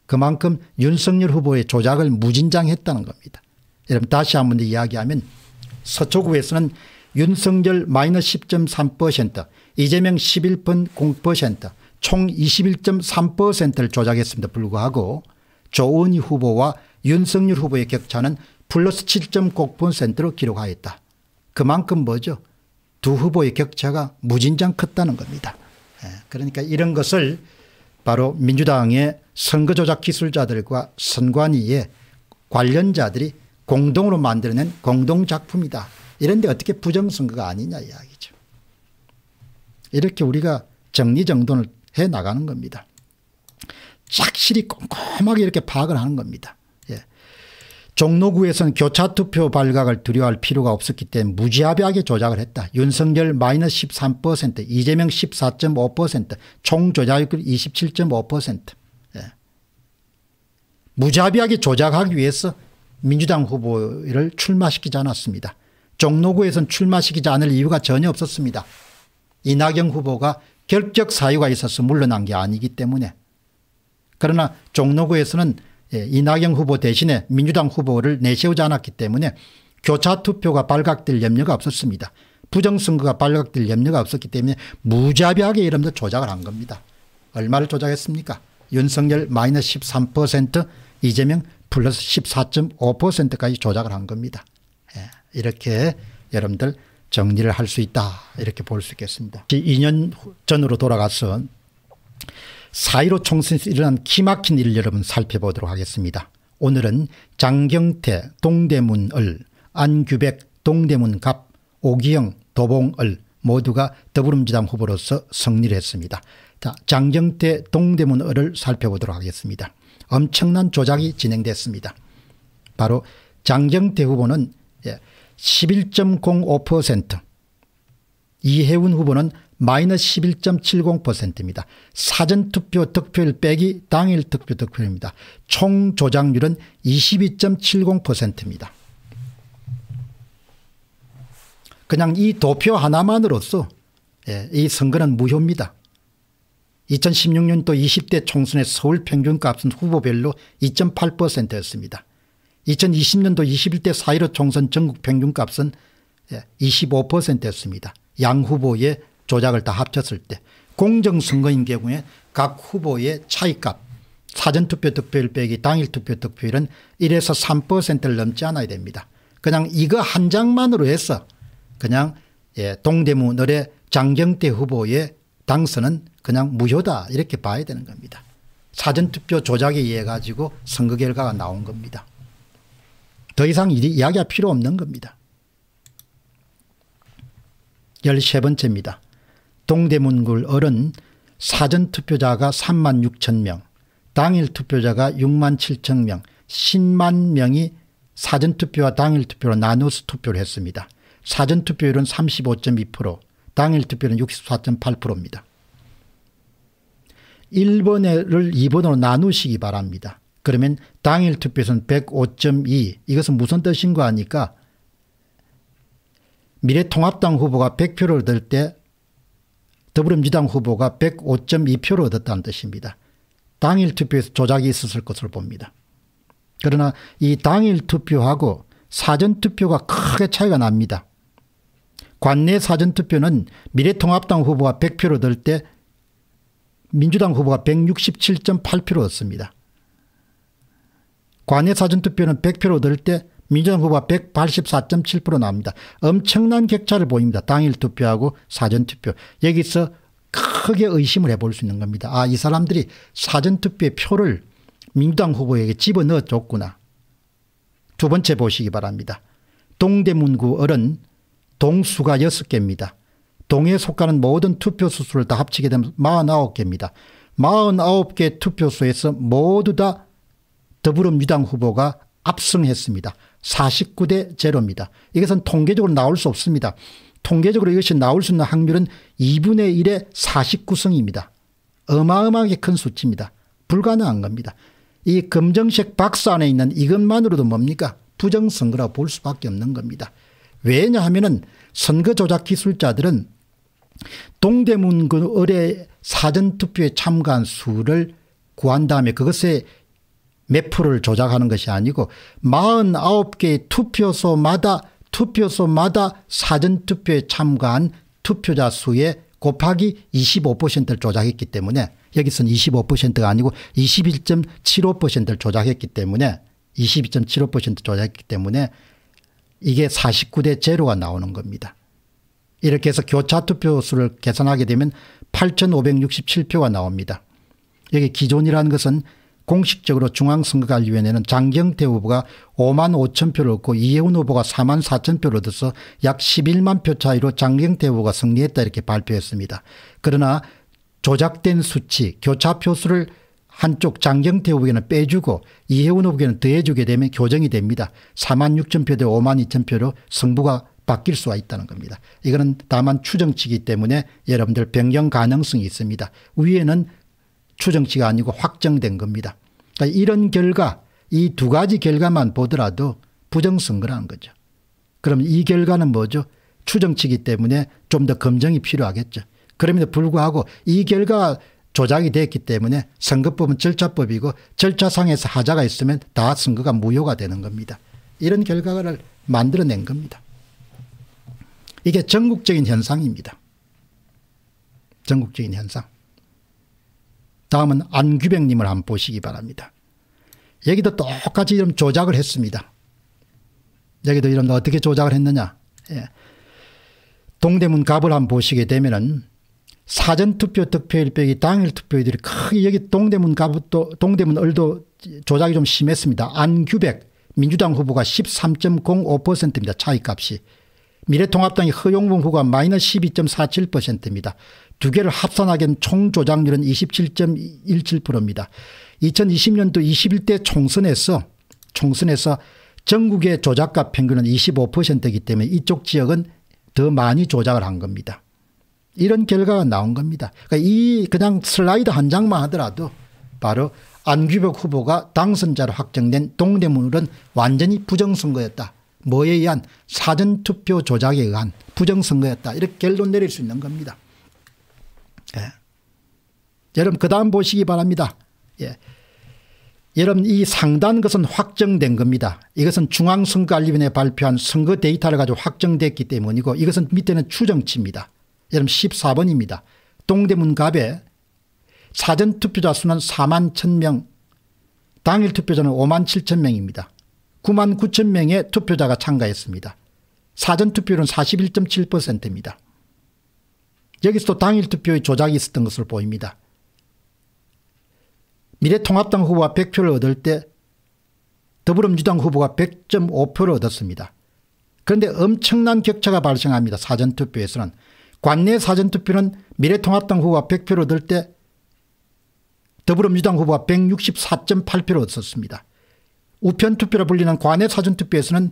A: 그만큼 윤석열 후보의 조작을 무진장했다는 겁니다. 여러분 다시 한번 이야기하면 서초구에서는 윤석열 마이너10.3% 이재명 11.0%총 21.3%를 조작했음에도 불구하고 조은희 후보와 윤석열 후보의 격차는 플러스 7.9%로 기록하였다. 그만큼 뭐죠? 두 후보의 격차가 무진장 컸다는 겁니다. 예, 그러니까 이런 것을 바로 민주당의 선거조작 기술자들과 선관위의 관련자들이 공동으로 만들어낸 공동작품이다. 이런데 어떻게 부정선거가 아니냐 이야기죠. 이렇게 우리가 정리정돈을 해 나가는 겁니다. 착실히 꼼꼼하게 이렇게 파악을 하는 겁니다. 예. 종로구에서는 교차투표 발각을 두려워할 필요가 없었기 때문에 무지하게 조작을 했다. 윤석열 마이너스 13% 이재명 14.5% 총조작률 27.5% 무자비하게 조작하기 위해서 민주당 후보를 출마시키지 않았습니다. 종로구에선 출마시키지 않을 이유가 전혀 없었습니다. 이낙연 후보가 결격 사유가 있어서 물러난 게 아니기 때문에 그러나 종로구에서는 예, 이낙연 후보 대신에 민주당 후보를 내세우지 않았기 때문에 교차 투표가 발각될 염려가 없었습니다. 부정선거가 발각될 염려가 없었기 때문에 무자비하게 여러분 조작을 한 겁니다. 얼마를 조작했습니까? 윤석열 마이너스 13% 이재명 플러스 14.5%까지 조작을 한 겁니다. 예, 이렇게 여러분들 정리를 할 수 있다 이렇게 볼 수 있겠습니다. 2년 전으로 돌아가서 4.15 총선에서 일어난 기막힌 일 여러분 살펴보도록 하겠습니다. 오늘은 장경태 동대문을 안규백 동대문갑 오기영 도봉을 모두가 더불어민주당 후보로서 승리를 했습니다. 자, 장경태 동대문을 살펴보도록 하겠습니다. 엄청난 조작이 진행됐습니다. 바로 장정태 후보는 11.05% 이혜훈 후보는 마이너스 11.70%입니다. 사전투표 득표율 빼기 당일 득표 득표율입니다. 총 조작률은 22.70%입니다. 그냥 이 도표 하나만으로써 예, 이 선거는 무효입니다. 2016년도 20대 총선의 서울 평균값은 후보별로 2.8%였습니다. 2020년도 21대 4.15 총선 전국 평균값은 25%였습니다. 예, 양 후보의 조작을 다 합쳤을 때 공정선거인 경우에 각 후보의 차이값 사전투표 득표율 빼기 당일 투표 득표율은 1에서 3%를 넘지 않아야 됩니다. 그냥 이거 한 장만으로 해서 그냥 예, 동대문을의 장경태 후보의 당선은 그냥 무효다 이렇게 봐야 되는 겁니다. 사전투표 조작에 의해 가지고 선거 결과가 나온 겁니다. 더 이상 이야기가 필요 없는 겁니다. 13번째입니다. 동대문굴 어른 사전투표자가 3만 6천 명, 당일 투표자가 6만 7천 명, 10만 명이 사전투표와 당일투표로 나누어서 투표를 했습니다. 사전투표율은 35.2%, 당일투표는 64.8%입니다. 1번을 2번으로 나누시기 바랍니다. 그러면 당일 투표선 105.2 이것은 무슨 뜻인가 하니까 미래통합당 후보가 100표를 얻을 때 더불어민주당 후보가 105.2표를 얻었다는 뜻입니다. 당일 투표에서 조작이 있었을 것으로 봅니다. 그러나 이 당일 투표하고 사전투표가 크게 차이가 납니다. 관내 사전투표는 미래통합당 후보가 100표를 얻을 때 민주당 후보가 167.8표를 얻습니다. 관외 사전투표는 100표를 얻을 때 민주당 후보가 184.7% 나옵니다. 엄청난 격차를 보입니다. 당일 투표하고 사전투표. 여기서 크게 의심을 해볼 수 있는 겁니다. 아, 이 사람들이 사전투표의 표를 민주당 후보에게 집어넣어줬구나. 두 번째 보시기 바랍니다. 동대문구 을은 동수가 6개입니다. 동에 속하는 모든 투표수 수를 다 합치게 되면 49개입니다. 49개 투표수에서 모두 다 더불어민주당 후보가 압승했습니다. 49대 제로입니다 이것은 통계적으로 나올 수 없습니다. 통계적으로 이것이 나올 수 있는 확률은 2분의 1의 49승입니다. 어마어마하게 큰 수치입니다. 불가능한 겁니다. 이 검정색 박스 안에 있는 이것만으로도 뭡니까? 부정선거라고 볼 수밖에 없는 겁니다. 왜냐하면 선거 조작 기술자들은 동대문 그 의뢰 사전투표에 참가한 수를 구한 다음에 그것에 몇프로를 조작하는 것이 아니고 49개의 투표소마다 투표소마다 사전투표에 참가한 투표자 수의 곱하기 25%를 조작했기 때문에 여기서는 25%가 아니고 21.75%를 조작했기 때문에 22.75% 조작했기 때문에 이게 49대 제로가 나오는 겁니다. 이렇게 해서 교차 투표수를 계산하게 되면 8,567표가 나옵니다. 여기 기존이라는 것은 공식적으로 중앙선거관리위원회는 장경태 후보가 5만 5천 표를 얻고 이해훈 후보가 4만 4천 표를 얻어서 약 11만 표 차이로 장경태 후보가 승리했다 이렇게 발표했습니다. 그러나 조작된 수치 교차표수를 한쪽 장경태 후보에는 빼주고 이해훈 후보에는 더해주게 되면 교정이 됩니다. 4만 6천 표대 5만 2천 표로 승부가 바뀔 수가 있다는 겁니다. 이거는 다만 추정치기 때문에 여러분들 변경 가능성이 있습니다. 위에는 추정치가 아니고 확정된 겁니다. 그러니까 이런 결과 이 두 가지 결과만 보더라도 부정선거라는 거죠. 그럼 이 결과는 뭐죠? 추정치기 때문에 좀 더 검증이 필요하겠죠. 그럼에도 불구하고 이 결과가 조작이 됐기 때문에 선거법은 절차법이고 절차상에서 하자가 있으면 다 선거가 무효가 되는 겁니다. 이런 결과를 만들어낸 겁니다. 이게 전국적인 현상입니다. 전국적인 현상. 다음은 안규백님을 한번 보시기 바랍니다. 여기도 똑같이 이런 조작을 했습니다. 여기도 이런 어떻게 조작을 했느냐. 예. 동대문 갑을 한번 보시게 되면은 사전투표 득표일 빼기 당일 투표율이 크게 여기 동대문 갑도 동대문 을도 조작이 좀 심했습니다. 안규백 민주당 후보가 13.05%입니다. 차이값이 미래통합당의 허용봉 후가 마이너스 12.47%입니다. 두 개를 합산하기엔 총조작률은 27.17%입니다. 2020년도 21대 총선에서 총선에서 전국의 조작가 평균은 25%이기 때문에 이쪽 지역은 더 많이 조작을 한 겁니다. 이런 결과가 나온 겁니다. 그러니까 이 그냥 슬라이드 한 장만 하더라도 바로 안규벽 후보가 당선자로 확정된 동대문은 완전히 부정선거였다. 뭐에 의한 사전투표 조작에 의한 부정선거였다. 이렇게 결론 내릴 수 있는 겁니다. 예. 여러분 그 다음 보시기 바랍니다. 예. 여러분 이 상단 것은 확정된 겁니다. 이것은 중앙선거관리위원회 발표한 선거 데이터를 가지고 확정됐기 때문이고 이것은 밑에는 추정치입니다. 여러분 14번입니다. 동대문갑에 사전투표자 수는 4만 1명 당일 투표자는 5만 7천 명입니다. 9만 9천 명의 투표자가 참가했습니다. 사전투표율은 41.7%입니다. 여기서도 당일 투표의 조작이 있었던 것으로 보입니다. 미래통합당 후보가 100표를 얻을 때 더불어민주당 후보가 100.5표를 얻었습니다. 그런데 엄청난 격차가 발생합니다. 사전투표에서는. 관내 사전투표는 미래통합당 후보가 100표를 얻을 때 더불어민주당 후보가 164.8표를 얻었습니다. 우편투표로 불리는 관외 사전투표에서는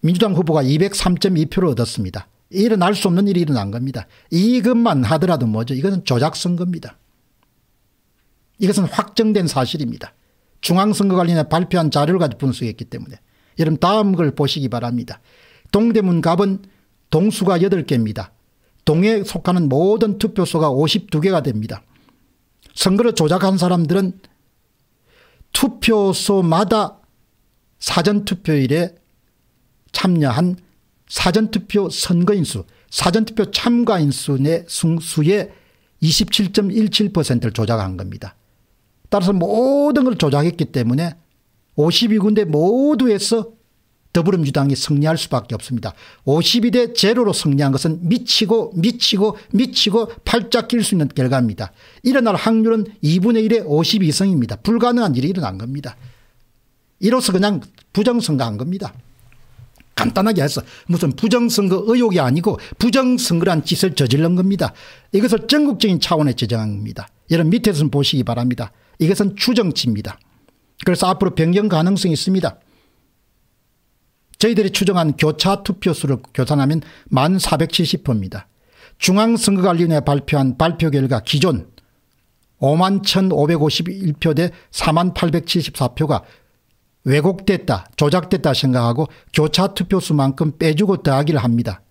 A: 민주당 후보가 203.2표를 얻었습니다. 일어날 수 없는 일이 일어난 겁니다. 이것만 하더라도 뭐죠? 이것은 조작선거입니다. 이것은 확정된 사실입니다. 중앙선거 관련해 발표한 자료를 가지고 분석했기 때문에. 여러분 다음 걸 보시기 바랍니다. 동대문갑은 동수가 8개입니다. 동에 속하는 모든 투표소가 52개가 됩니다. 선거를 조작한 사람들은 투표소마다 사전투표일에 참여한 사전투표 선거인수 사전투표 참가인수의 수의 27.17%를 조작한 겁니다. 따라서 모든 걸 조작했기 때문에 52군데 모두에서 더불어민주당이 승리할 수밖에 없습니다. 52대 제로로 승리한 것은 미치고 미치고 미치고 팔짝 낄 수 있는 결과입니다. 일어날 확률은 2분의 1에 52성입니다. 불가능한 일이 일어난 겁니다. 이로써 그냥 부정선거한 겁니다. 간단하게 해서 무슨 부정선거 의혹이 아니고 부정선거란 짓을 저질른 겁니다. 이것을 전국적인 차원에 제정한 겁니다. 여러분 밑에서 보시기 바랍니다. 이것은 추정치입니다. 그래서 앞으로 변경 가능성이 있습니다. 저희들이 추정한 교차 투표수를 교산하면 1470표입니다. 중앙선거관리위원회 발표한 발표 결과 기존 51,551표 대 48,874표가 왜곡됐다 조작됐다 생각하고 교차 투표수만큼 빼주고 더하기를 합니다.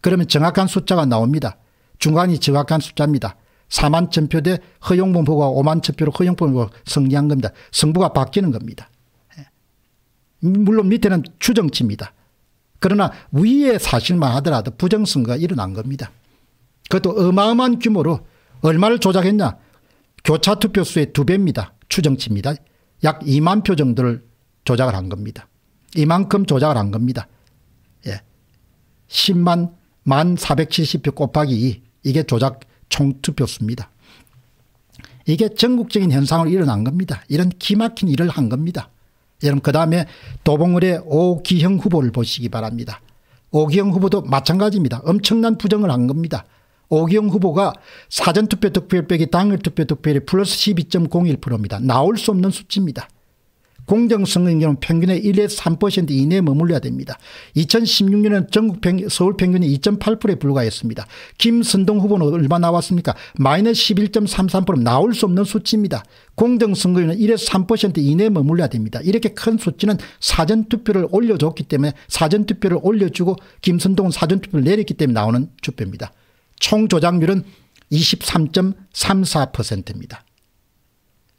A: 그러면 정확한 숫자가 나옵니다. 중간이 정확한 숫자입니다. 4만 0표대 허용범 후보가 5만 0표로 허용범 후보가 승리한 겁니다. 승부가 바뀌는 겁니다. 물론 밑에는 추정치입니다. 그러나 위에 사실만 하더라도 부정선거가 일어난 겁니다. 그것도 어마어마한 규모로 얼마를 조작했냐. 교차 투표 수의 두 배입니다. 추정치입니다. 약 2만 표 정도를 조작을 한 겁니다. 이만큼 조작을 한 겁니다. 예. 10만 1만 470표 곱하기 2 이게 조작 총투표 수입니다. 이게 전국적인 현상으로 일어난 겁니다. 이런 기막힌 일을 한 겁니다. 여러분 그 다음에 도봉을의 오기형 후보를 보시기 바랍니다. 오기형 후보도 마찬가지입니다. 엄청난 부정을 한 겁니다. 오기형 후보가 사전투표 득표율 빼기 당일 투표 득표율이 플러스 12.01%입니다. 나올 수 없는 수치입니다. 공정성행률은 평균의 1에서 3% 이내에 머물러야 됩니다. 2016년은 전국 평, 서울 평균이 2.8%에 불과했습니다. 김선동 후보는 얼마 나왔습니까? 마이너스 11.33% 나올 수 없는 수치입니다. 공정선거율은 1에서 3% 이내에 머물러야 됩니다. 이렇게 큰 수치는 사전투표를 올려줬기 때문에 사전투표를 올려주고 김선동은 사전투표를 내렸기 때문에 나오는 투표입니다. 총조작률은 23.34%입니다.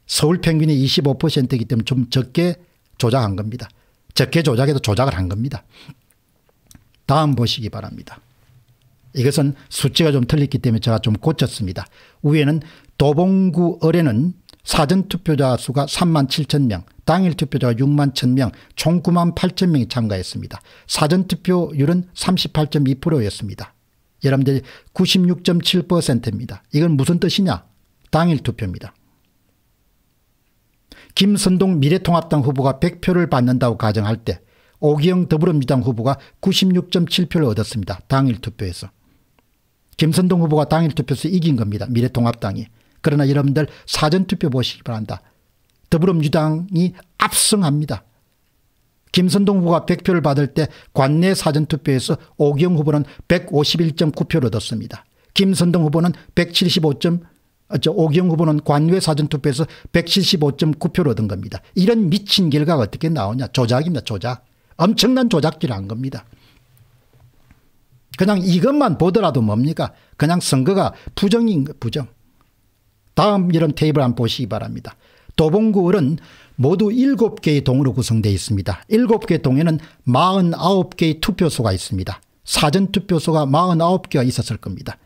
A: 서울 평균이 25%이기 때문에 좀 적게 조작한 겁니다. 적게 조작해도 조작을 한 겁니다. 다음 보시기 바랍니다. 이것은 수치가 좀 틀렸기 때문에 제가 좀 고쳤습니다. 위에는 도봉구 의뢰는 사전투표자 수가 3만 7천 명, 당일 투표자가 6만 1천 명, 총 9만 8천 명이 참가했습니다. 사전투표율은 38.2%였습니다. 여러분들 96.7%입니다. 이건 무슨 뜻이냐? 당일 투표입니다. 김선동 미래통합당 후보가 100표를 받는다고 가정할 때 오기영 더불어민주당 후보가 96.7표를 얻었습니다. 당일 투표에서. 김선동 후보가 당일 투표에서 이긴 겁니다. 미래통합당이. 그러나 여러분들 사전투표 보시기 바란다. 더불어민주당이 압승합니다. 김선동 후보가 100표를 받을 때 관내 사전투표에서 오기영 후보는 151.9표를 얻었습니다. 김선동 후보는 175. 저 오기영 후보는 관외 사전투표에서 175.9표를 얻은 겁니다. 이런 미친 결과가 어떻게 나오냐. 조작입니다. 조작. 엄청난 조작질한 겁니다. 그냥 이것만 보더라도 뭡니까? 그냥 선거가 부정인 거 부정. 다음 이런 테이블 한번 보시기 바랍니다. 도봉구을은 모두 7개의 동으로 구성되어 있습니다. 7개 동에는 49개의 투표소가 있습니다. 사전투표소가 49개가 있었을 겁니다.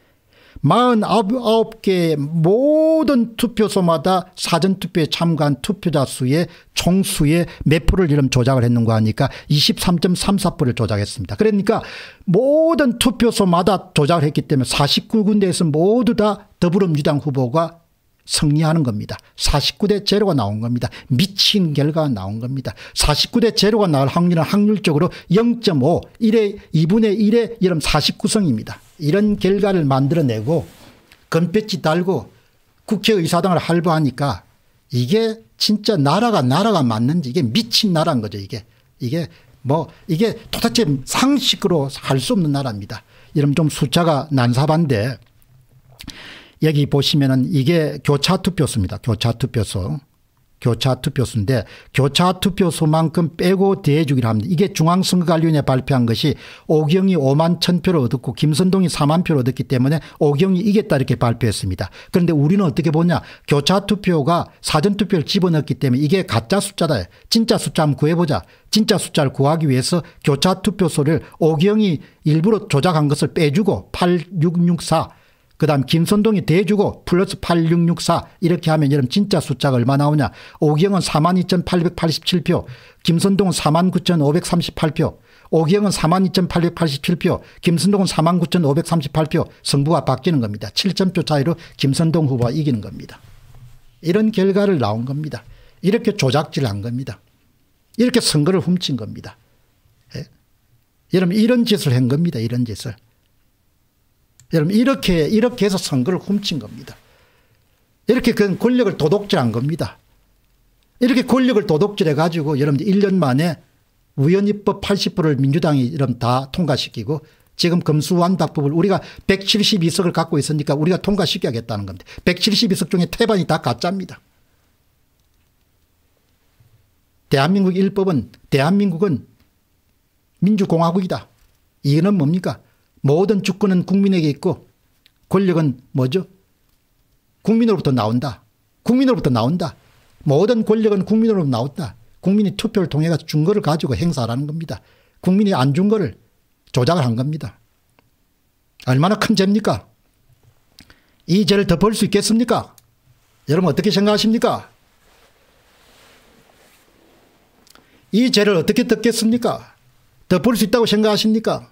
A: 49개의 모든 투표소마다 사전투표에 참가한 투표자 수의 총수의 몇 프를 이름 조작을 했는가 하니까 23.34%를 조작했습니다. 그러니까 모든 투표소마다 조작을 했기 때문에 49군데에서 모두 다 더불어민주당 후보가 승리하는 겁니다. 49대 제로가 나온 겁니다. 미친 결과가 나온 겁니다. 49대 제로가 나올 확률은 확률적으로 0.5, 1에 2분의 1에 이름 49성입니다. 이런 결과를 만들어내고 금패치 달고 국회의사당을 할부하니까 이게 진짜 나라가 나라가 맞는지 이게 미친 나라인 거죠 이게 이게 뭐 이게 도대체 상식으로 할 수 없는 나라입니다. 이런 좀 숫자가 난사반데 여기 보시면은 이게 교차 투표소입니다. 교차 투표소. 교차 투표수인데 교차 투표수만큼 빼고 대해주기를 합니다. 이게 중앙선거관리위원회 발표한 것이 오경이 5만 1천 표를 얻었고 김선동이 4만 표를 얻었기 때문에 오경이 이겼다 이렇게 발표했습니다. 그런데 우리는 어떻게 보냐 교차 투표가 사전 투표를 집어넣기 때문에 이게 가짜 숫자다. 진짜 숫자 한번 구해보자. 진짜 숫자를 구하기 위해서 교차 투표소를 오경이 일부러 조작한 것을 빼주고 8664그 다음 김선동이 대주고 플러스 8664 이렇게 하면 여러분 진짜 숫자가 얼마 나오냐. 오기영은 42,887표, 김선동은 49,538표, 오기영은 42,887표, 김선동은 49,538표, 승부가 바뀌는 겁니다. 7점표 차이로 김선동 후보가 이기는 겁니다. 이런 결과를 나온 겁니다. 이렇게 조작질한 을 겁니다. 이렇게 선거를 훔친 겁니다. 예? 여러분 이런 짓을 한 겁니다. 이런 짓을. 여러분 이렇게 이렇게 해서 선거를 훔친 겁니다. 이렇게 그 권력을 도둑질한 겁니다. 이렇게 권력을 도둑질해 가지고 여러분 1년 만에 우연입법 80%를 민주당이 여러다 통과시키고 지금 금수완박법을 우리가 172석을 갖고 있으니까 우리가 통과시켜야겠다는 겁니다. 172석 중에 태반이 다 가짜입니다. 대한민국 일법은 대한민국은 민주공화국이다. 이는 뭡니까? 모든 주권은 국민에게 있고 권력은 뭐죠? 국민으로부터 나온다. 국민으로부터 나온다. 모든 권력은 국민으로부터 나온다. 국민이 투표를 통해 준 거를 가지고 행사하라는 겁니다. 국민이 안 준 거를 조작을 한 겁니다. 얼마나 큰 죄입니까? 이 죄를 덮을 수 있겠습니까? 여러분 어떻게 생각하십니까? 이 죄를 어떻게 덮겠습니까? 덮을 수 있다고 생각하십니까?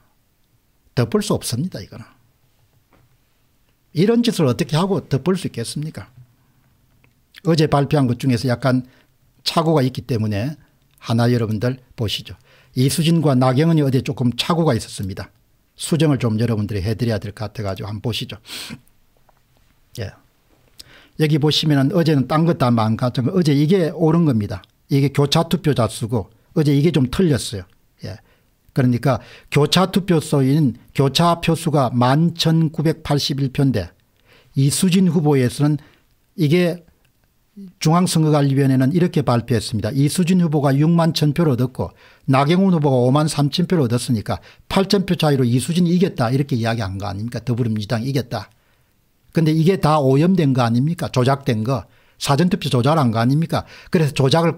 A: 덮을 수 없습니다. 이거는. 이런 짓을 어떻게 하고 덮을 수 있겠습니까? 어제 발표한 것 중에서 약간 착오가 있기 때문에 하나 여러분들 보시죠. 이수진과 나경은이 어제 조금 착오가 있었습니다. 수정을 좀 여러분들이 해드려야 될 것 같아가지고 한번 보시죠. 예. 여기 보시면 어제는 딴 것다 망가져. 어제 이게 옳은 겁니다. 이게 교차 투표자 수고 어제 이게 좀 틀렸어요. 그러니까 교차 투표소인 교차 표수가 11,981표인데 이수진 후보에서는 이게 중앙선거관리위원회는 이렇게 발표했습니다. 이수진 후보가 6만 1000표를 얻었고 나경원 후보가 5만 3000표를 얻었으니까 8 0표 차이로 이수진이 이겼다 이렇게 이야기한 거 아닙니까? 더불어민주당 이겼다. 이 근데 이게 다 오염된 거 아닙니까? 조작된 거. 사전투표 조작한 거 아닙니까? 그래서 조작을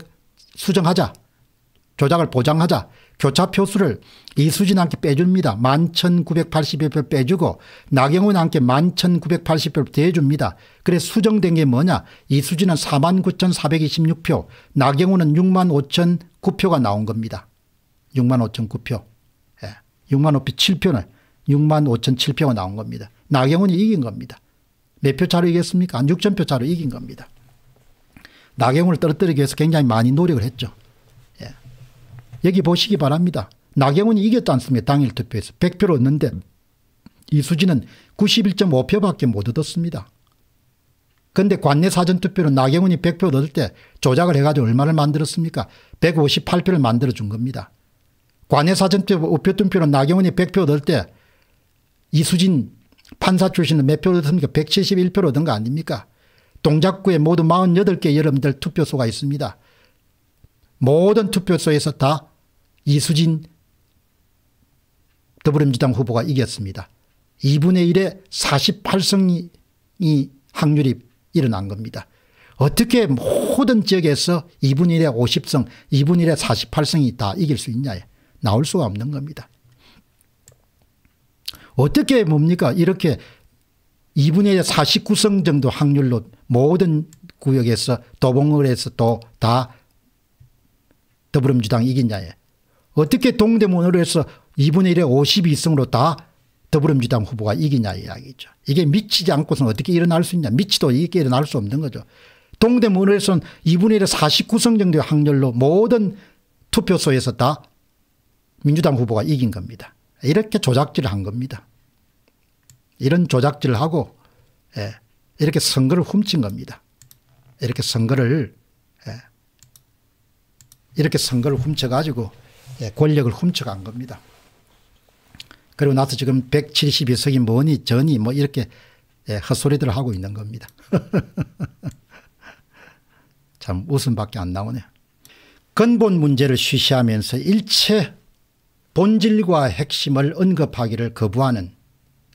A: 수정하자. 조작을 보장하자 교차 표수를 이수진한테 빼줍니다. 11,980표 빼주고 나경원한테 11,980표를 대줍니다. 그래 수정된 게 뭐냐 이수진은 49,426표 나경원은 65,009표가 나온 겁니다. 65,009표 예. 6 5 0 0표 7표는 65,007표가 나온 겁니다. 나경원이 이긴 겁니다. 몇 표 차로 이겼습니까? 6,000표 차로 이긴 겁니다. 나경원을 떨어뜨리기 위해서 굉장히 많이 노력을 했죠. 여기 보시기 바랍니다. 나경원이 이겼지 않습니까? 당일 투표에서. 100표를 얻는데 이수진은 91.5표밖에 못 얻었습니다. 근데 관내 사전투표로 나경원이 100표를 얻을 때 조작을 해가지고 얼마를 만들었습니까? 158표를 만들어준 겁니다. 관내 사전투표, 우표로 나경원이 100표 얻을 때 이수진 판사 출신은 몇 표를 얻습니까? 171표를 얻은 거 아닙니까? 동작구에 모두 48개 여러분들 투표소가 있습니다. 모든 투표소에서 다 이수진 더불어민주당 후보가 이겼습니다. 2분의 1에 4 8승이 확률이 일어난 겁니다. 어떻게 모든 지역에서 2분의 1에 5 0승 2분의 1에 4 8승이다 이길 수 있냐. 나올 수가 없는 겁니다. 어떻게 뭡니까? 이렇게 2분의 1에 4 9승 정도 확률로 모든 구역에서 도봉을해서또다 더불어민주당 이기냐에 어떻게 동대문으로 해서 2분의 1에 52승으로 다 더불어민주당 후보가 이기냐 이야기죠. 이게 미치지 않고서는 어떻게 일어날 수 있냐. 미치도 이게 일어날 수 없는 거죠. 동대문으로해서는 2분의 1에 4 9승 정도의 확률로 모든 투표소에서 다 민주당 후보가 이긴 겁니다. 이렇게 조작질을 한 겁니다. 이런 조작질을 하고 예, 이렇게 선거를 훔친 겁니다. 이렇게 선거를 이렇게 선거를 훔쳐가지고 예, 권력을 훔쳐간 겁니다. 그리고 나서 지금 172석이 뭐니 저니 뭐 이렇게 예, 헛소리들을 하고 있는 겁니다. 참 웃음밖에 안 나오네. 근본 문제를 쉬시하면서 일체 본질과 핵심을 언급하기를 거부하는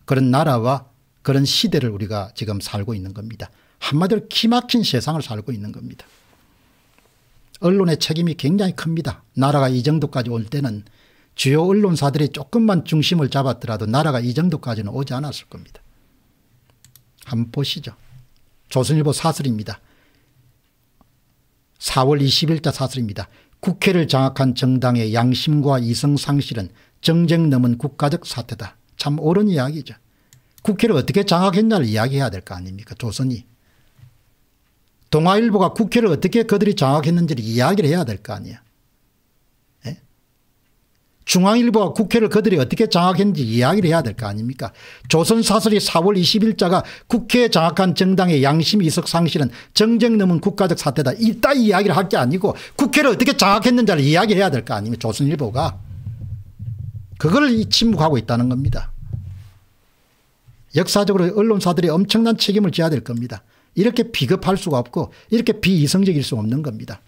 A: 그런 나라와 그런 시대를 우리가 지금 살고 있는 겁니다. 한마디로 기막힌 세상을 살고 있는 겁니다. 언론의 책임이 굉장히 큽니다. 나라가 이 정도까지 올 때는 주요 언론사들이 조금만 중심을 잡았더라도 나라가 이 정도까지는 오지 않았을 겁니다. 한번 보시죠. 조선일보 사설입니다. 4월 20일자 사설입니다. 국회를 장악한 정당의 양심과 이성 상실은 정쟁 넘은 국가적 사태다. 참 옳은 이야기죠. 국회를 어떻게 장악했냐를 이야기해야 될 거 아닙니까 조선이. 동아일보가 국회를 어떻게 그들이 장악했는지를 이야기를 해야 될 거 아니야. 예? 중앙일보가 국회를 그들이 어떻게 장악했는지 이야기를 해야 될 거 아닙니까? 조선사설이 4월 20일자가 국회에 장악한 정당의 양심 이석 상실은 정쟁 넘은 국가적 사태다. 이따 이야기를 할 게 아니고 국회를 어떻게 장악했는지를 이야기를 해야 될 거 아닙니까? 조선일보가. 그걸 침묵하고 있다는 겁니다. 역사적으로 언론사들이 엄청난 책임을 져야 될 겁니다. 이렇게 비겁할 수가 없고 이렇게 비이성적일 수 없는 겁니다.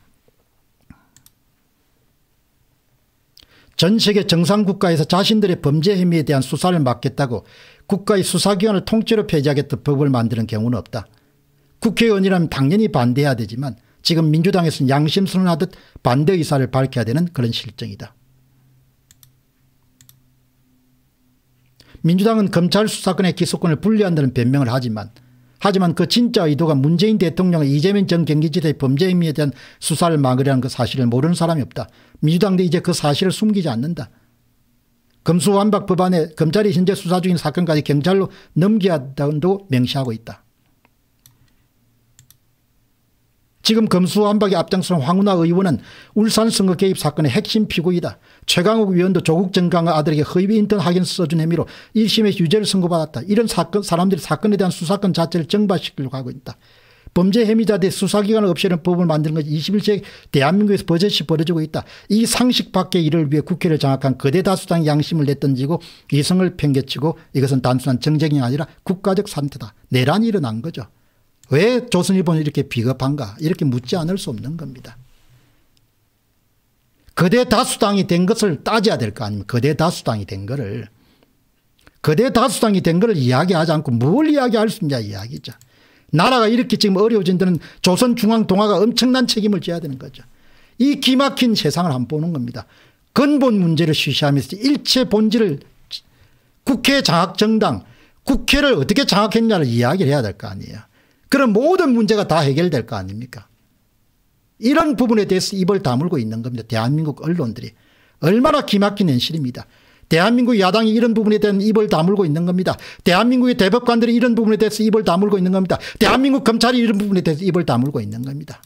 A: 전 세계 정상국가에서 자신들의 범죄 혐의에 대한 수사를 맡겠다고 국가의 수사기관을 통째로 폐지하겠다 법을 만드는 경우는 없다. 국회의원이라면 당연히 반대해야 되지만 지금 민주당에서는 양심선언하듯 반대 의사를 밝혀야 되는 그런 실정이다. 민주당은 검찰 수사권의 기소권을 분리한다는 변명을 하지만 하지만 그 진짜 의도가 문재인 대통령의 이재명 전경기지대 범죄 혐의에 대한 수사를 막으려는 그 사실을 모르는 사람이 없다. 민주당도 이제 그 사실을 숨기지 않는다. 검수완박 법안에 검찰이 현재 수사 중인 사건까지 경찰로 넘겨 한다고 명시하고 있다. 지금 검수완박에 앞장선 황운하 의원은 울산 선거 개입 사건의 핵심 피고이다. 최강욱 위원도 조국 정강의 아들에게 허위 인턴 학연 써준 혐의로 1심에 서 유죄를 선고받았다. 이런 사건 사람들이 사건에 대한 수사권 자체를 정발시키려고 하고 있다. 범죄 혐의자 대 수사기관을 없애는 법을 만드는 것이 21세기 대한민국에서 버젓이 벌어지고 있다. 이 상식 밖의 일을 위해 국회를 장악한 거대 다수당 양심을 내던지고 이성을 팽개치고 이것은 단순한 정쟁이 아니라 국가적 사태다. 내란이 일어난 거죠. 왜 조선일보는 이렇게 비겁한가 이렇게 묻지 않을 수 없는 겁니다. 거대 다수당이 된 것을 따져야 될 거 아닙니까? 거대 다수당이 된 거를. 거대 다수당이 된 거를 이야기하지 않고 뭘 이야기할 수 있냐 이야기죠. 나라가 이렇게 지금 어려워진 데는 조선중앙동화가 엄청난 책임을 져야 되는 거죠. 이 기막힌 세상을 한 보는 겁니다. 근본 문제를 쉬시하면서 일체 본질을 국회 장악정당, 국회를 어떻게 장악했냐를 이야기를 해야 될 거 아니에요. 그런 모든 문제가 다 해결될 거 아닙니까? 이런 부분에 대해서 입을 다물고 있는 겁니다. 대한민국 언론들이. 얼마나 기막힌 현실입니다. 대한민국 야당이 이런 부분에 대한 입을 다물고 있는 겁니다. 대한민국의 대법관들이 이런 부분에 대해서 입을 다물고 있는 겁니다. 대한민국 검찰이 이런 부분에 대해서 입을 다물고 있는 겁니다.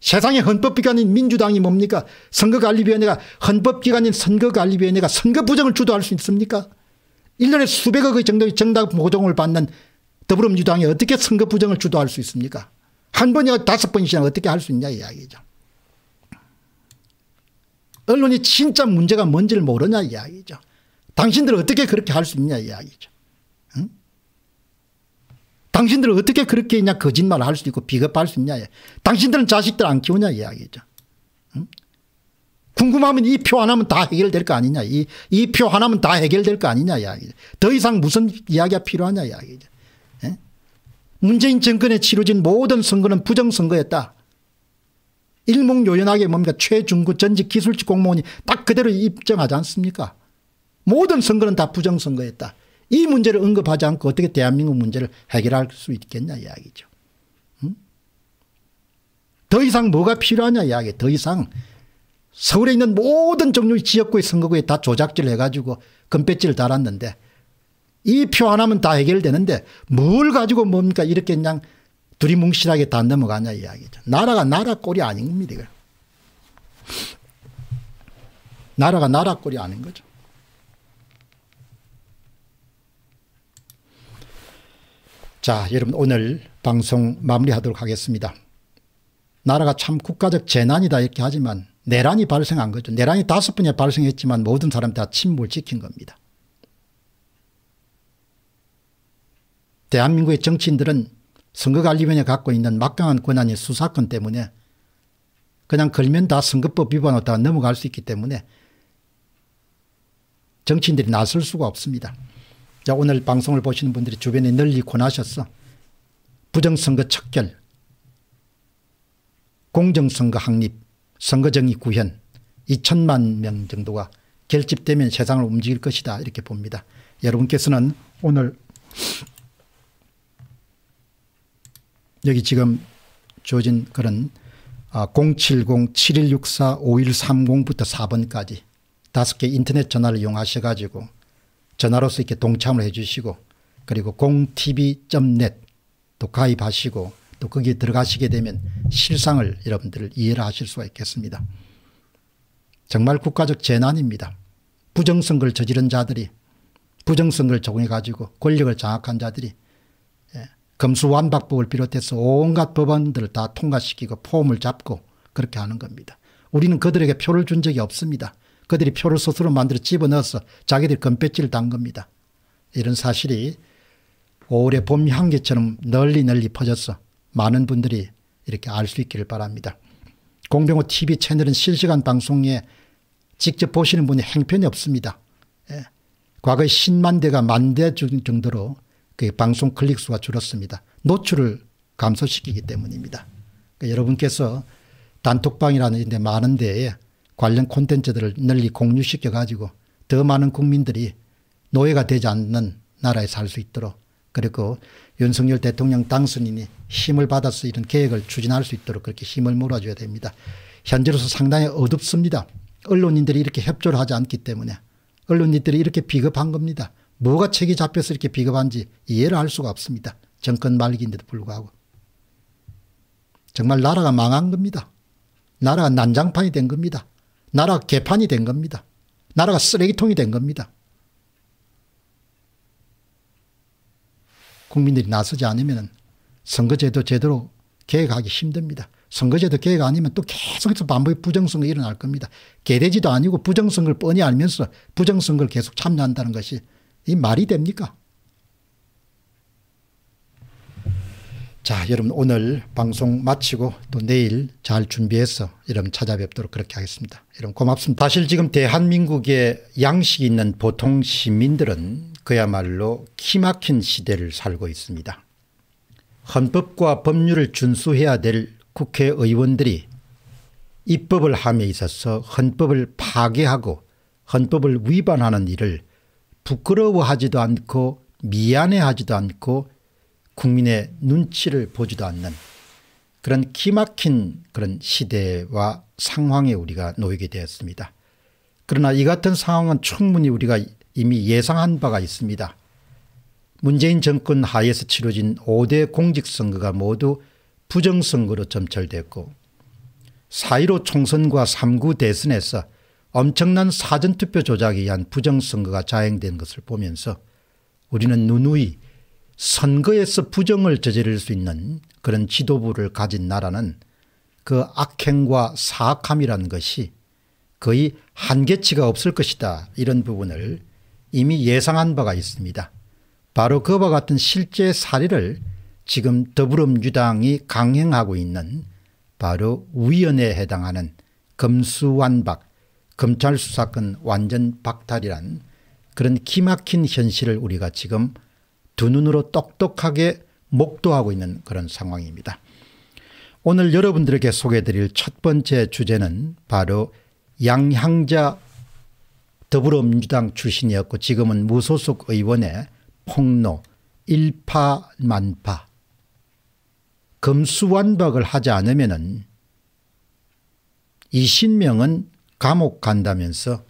A: 세상에 헌법기관인 민주당이 뭡니까? 선거관리위원회가 헌법기관인 선거관리위원회가 선거 부정을 주도할 수 있습니까? 1년에 수백억의 정당, 정당 모종을 받는 더불어민주당이 어떻게 선거 부정을 주도할 수 있습니까? 한 번이나 다섯 번이나 어떻게 할 수 있냐 이야기죠. 언론이 진짜 문제가 뭔지를 모르냐 이야기죠. 당신들 어떻게 그렇게 할 수 있냐 이야기죠. 응? 당신들 어떻게 그렇게 있냐 거짓말할 수 있고 비겁할 수 있냐. 당신들은 자식들 안 키우냐 이야기죠. 응? 궁금하면 이 표 하나면 다 해결될 거 아니냐. 이이 하나면 다 해결될 거 아니냐 이야기죠. 더 이상 무슨 이야기가 필요하냐 이야기죠. 문재인 정권에 치러진 모든 선거는 부정선거였다. 일목요연하게 뭡니까 최중구 전직 기술직 공무원이 딱 그대로 입증하지 않습니까 모든 선거는 다 부정선거였다. 이 문제를 언급하지 않고 어떻게 대한민국 문제를 해결할 수 있겠냐 이야기죠. 응? 더 이상 뭐가 필요하냐 이야기 더 이상 서울에 있는 모든 종류의 지역구의 선거구에 다 조작질 해가지고 금배지를 달았는데 이표 하나면 다 해결되는데 뭘 가지고 뭡니까 이렇게 그냥 두리뭉실하게 다 넘어가냐 이야기죠. 나라가 나라 꼴이 아닌 겁니다. 이걸. 나라가 나라 꼴이 아닌 거죠. 자, 여러분 오늘 방송 마무리하도록 하겠습니다. 나라가 참 국가적 재난이다 이렇게 하지만 내란이 발생한 거죠. 내란이 다섯 번에 발생했지만 모든 사람 다 침몰시킨 겁니다. 대한민국의 정치인들은 선거관리위원회 갖고 있는 막강한 권한인 수사권 때문에 그냥 걸면 다 선거법 위반으로 다 넘어갈 수 있기 때문에 정치인들이 나설 수가 없습니다. 자, 오늘 방송을 보시는 분들이 주변에 널리 권하셔서 부정선거 척결, 공정선거 확립, 선거정의 구현 2천만 명 정도가 결집되면 세상을 움직일 것이다 이렇게 봅니다. 여러분께서는 오늘 여기 지금 주어진 그런 070-7164-5130부터 4번까지 다섯 개 인터넷 전화를 이용하셔 가지고 전화로서 이렇게 동참을 해 주시고 그리고 공tv.net 또 가입하시고 또 거기에 들어가시게 되면 실상을 여러분들 을 이해를 하실 수가 있겠습니다. 정말 국가적 재난입니다. 부정선거를 저지른 자들이 부정선거를 적용해 가지고 권력을 장악한 자들이 검수완박법을 비롯해서 온갖 법안들을 다 통과시키고 폼을 잡고 그렇게 하는 겁니다. 우리는 그들에게 표를 준 적이 없습니다. 그들이 표를 스스로 만들어 집어넣어서 자기들 금배지를단 겁니다. 이런 사실이 올해 봄 향기처럼 널리 널리 퍼져서 많은 분들이 이렇게 알 수 있기를 바랍니다. 공병호 TV 채널은 실시간 방송에 직접 보시는 분이 행편이 없습니다. 예. 과거에 10만 대가 만 대 정도로 그 방송 클릭 수가 줄었습니다. 노출을 감소시키기 때문입니다. 그러니까 여러분께서 단톡방이라는 데 많은 데에 관련 콘텐츠들을 널리 공유시켜 가지고 더 많은 국민들이 노예가 되지 않는 나라에 살 수 있도록 그리고 윤석열 대통령 당선인이 힘을 받아서 이런 계획을 추진할 수 있도록 그렇게 힘을 몰아줘야 됩니다. 현재로서 상당히 어둡습니다. 언론인들이 이렇게 협조를 하지 않기 때문에 언론인들이 이렇게 비겁한 겁니다. 뭐가 책이 잡혀서 이렇게 비겁한지 이해를 할 수가 없습니다. 정권 말기인데도 불구하고. 정말 나라가 망한 겁니다. 나라가 난장판이 된 겁니다. 나라가 개판이 된 겁니다. 나라가 쓰레기통이 된 겁니다. 국민들이 나서지 않으면 선거제도 제대로 계획하기 힘듭니다. 선거제도 계획 아니면 또 계속해서 반복의 부정선거 일어날 겁니다. 개돼지도 아니고 부정선거를 뻔히 알면서 부정선거를 계속 참여한다는 것이 이 말이 됩니까? 자, 여러분 오늘 방송 마치고 또 내일 잘 준비해서 여러분 찾아뵙도록 그렇게 하겠습니다. 여러분 고맙습니다. 사실 지금 대한민국의 양식이 있는 보통 시민들은 그야말로 키막힌 시대를 살고 있습니다. 헌법과 법률을 준수해야 될 국회의원들이 입법을 함에 있어서 헌법을 파괴하고 헌법을 위반하는 일을 부끄러워하지도 않고 미안해하지도 않고 국민의 눈치를 보지도 않는 그런 기막힌 그런 시대와 상황에 우리가 놓이게 되었습니다. 그러나 이 같은 상황은 충분히 우리가 이미 예상한 바가 있습니다. 문재인 정권 하에서 치러진 5대 공직선거가 모두 부정선거로 점철됐고 4.15 총선과 3구 대선에서 엄청난 사전투표 조작에 의한 부정선거가 자행된 것을 보면서 우리는 누누이 선거에서 부정을 저지를 수 있는 그런 지도부를 가진 나라는 그 악행과 사악함이라는 것이 거의 한계치가 없을 것이다 이런 부분을 이미 예상한 바가 있습니다. 바로 그와 같은 실제 사례를 지금 더불어민주당이 강행하고 있는 바로 위원회에 해당하는 검수완박 검찰 수사권 완전 박탈이란 그런 기막힌 현실을 우리가 지금 두 눈으로 똑똑하게 목도하고 있는 그런 상황입니다. 오늘 여러분들에게 소개해드릴 첫 번째 주제는 바로 양향자 더불어민주당 출신이었고 지금은 무소속 의원의 폭로 일파만파 검수완박을 하지 않으면 이신명은 감옥 간다면서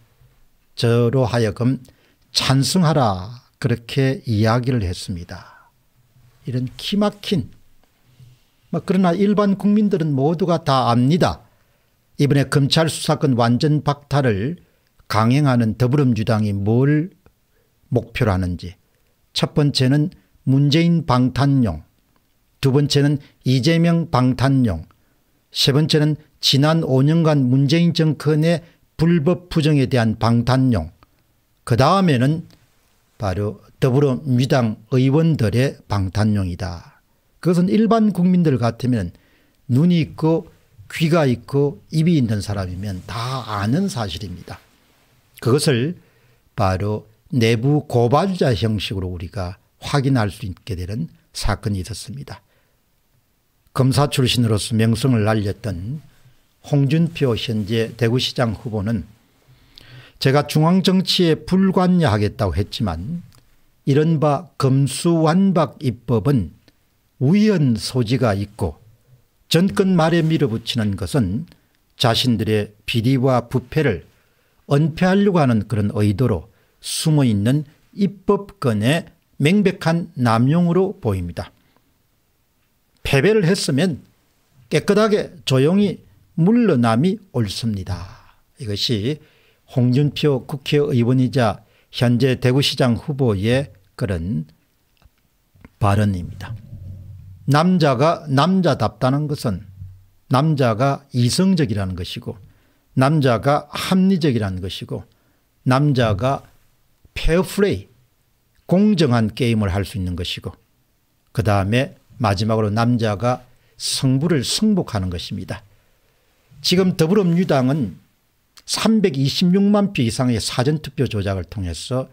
A: 저로 하여금 찬성하라 그렇게 이야기를 했습니다. 이런 기막힌 뭐 그러나 일반 국민들은 모두가 다 압니다. 이번에 검찰 수사권 완전 박탈을 강행하는 더불어민주당이 뭘 목표로 하는지 첫 번째는 문재인 방탄용 두 번째는 이재명 방탄용 세 번째는 지난 5년간 문재인 정권의 불법 부정에 대한 방탄용 그 다음에는 바로 더불어민주당 의원들의 방탄용이다. 그것은 일반 국민들 같으면 눈이 있고 귀가 있고 입이 있는 사람이면 다 아는 사실입니다. 그것을 바로 내부 고발자 형식으로 우리가 확인할 수 있게 되는 사건이 있었습니다. 검사 출신으로서 명성을 날렸던 홍준표 현재 대구시장 후보는 제가 중앙정치에 불관여하겠다고 했지만 이른바 검수완박 입법은 우연 소지가 있고 전권 말에 밀어붙이는 것은 자신들의 비리와 부패를 은폐하려고 하는 그런 의도로 숨어있는 입법권의 명백한 남용으로 보입니다. 패배를 했으면 깨끗하게 조용히 물러남이 옳습니다. 이것이 홍준표 국회의원이자 현재 대구시장 후보의 그런 발언입니다. 남자가 남자답다는 것은 남자가 이성적이라는 것이고 남자가 합리적이라는 것이고 남자가 페어플레이 공정한 게임을 할 수 있는 것이고 그 다음에 마지막으로 남자가 성부를 승복하는 것입니다. 지금 더불어민주당은 326만 표 이상의 사전투표 조작을 통해서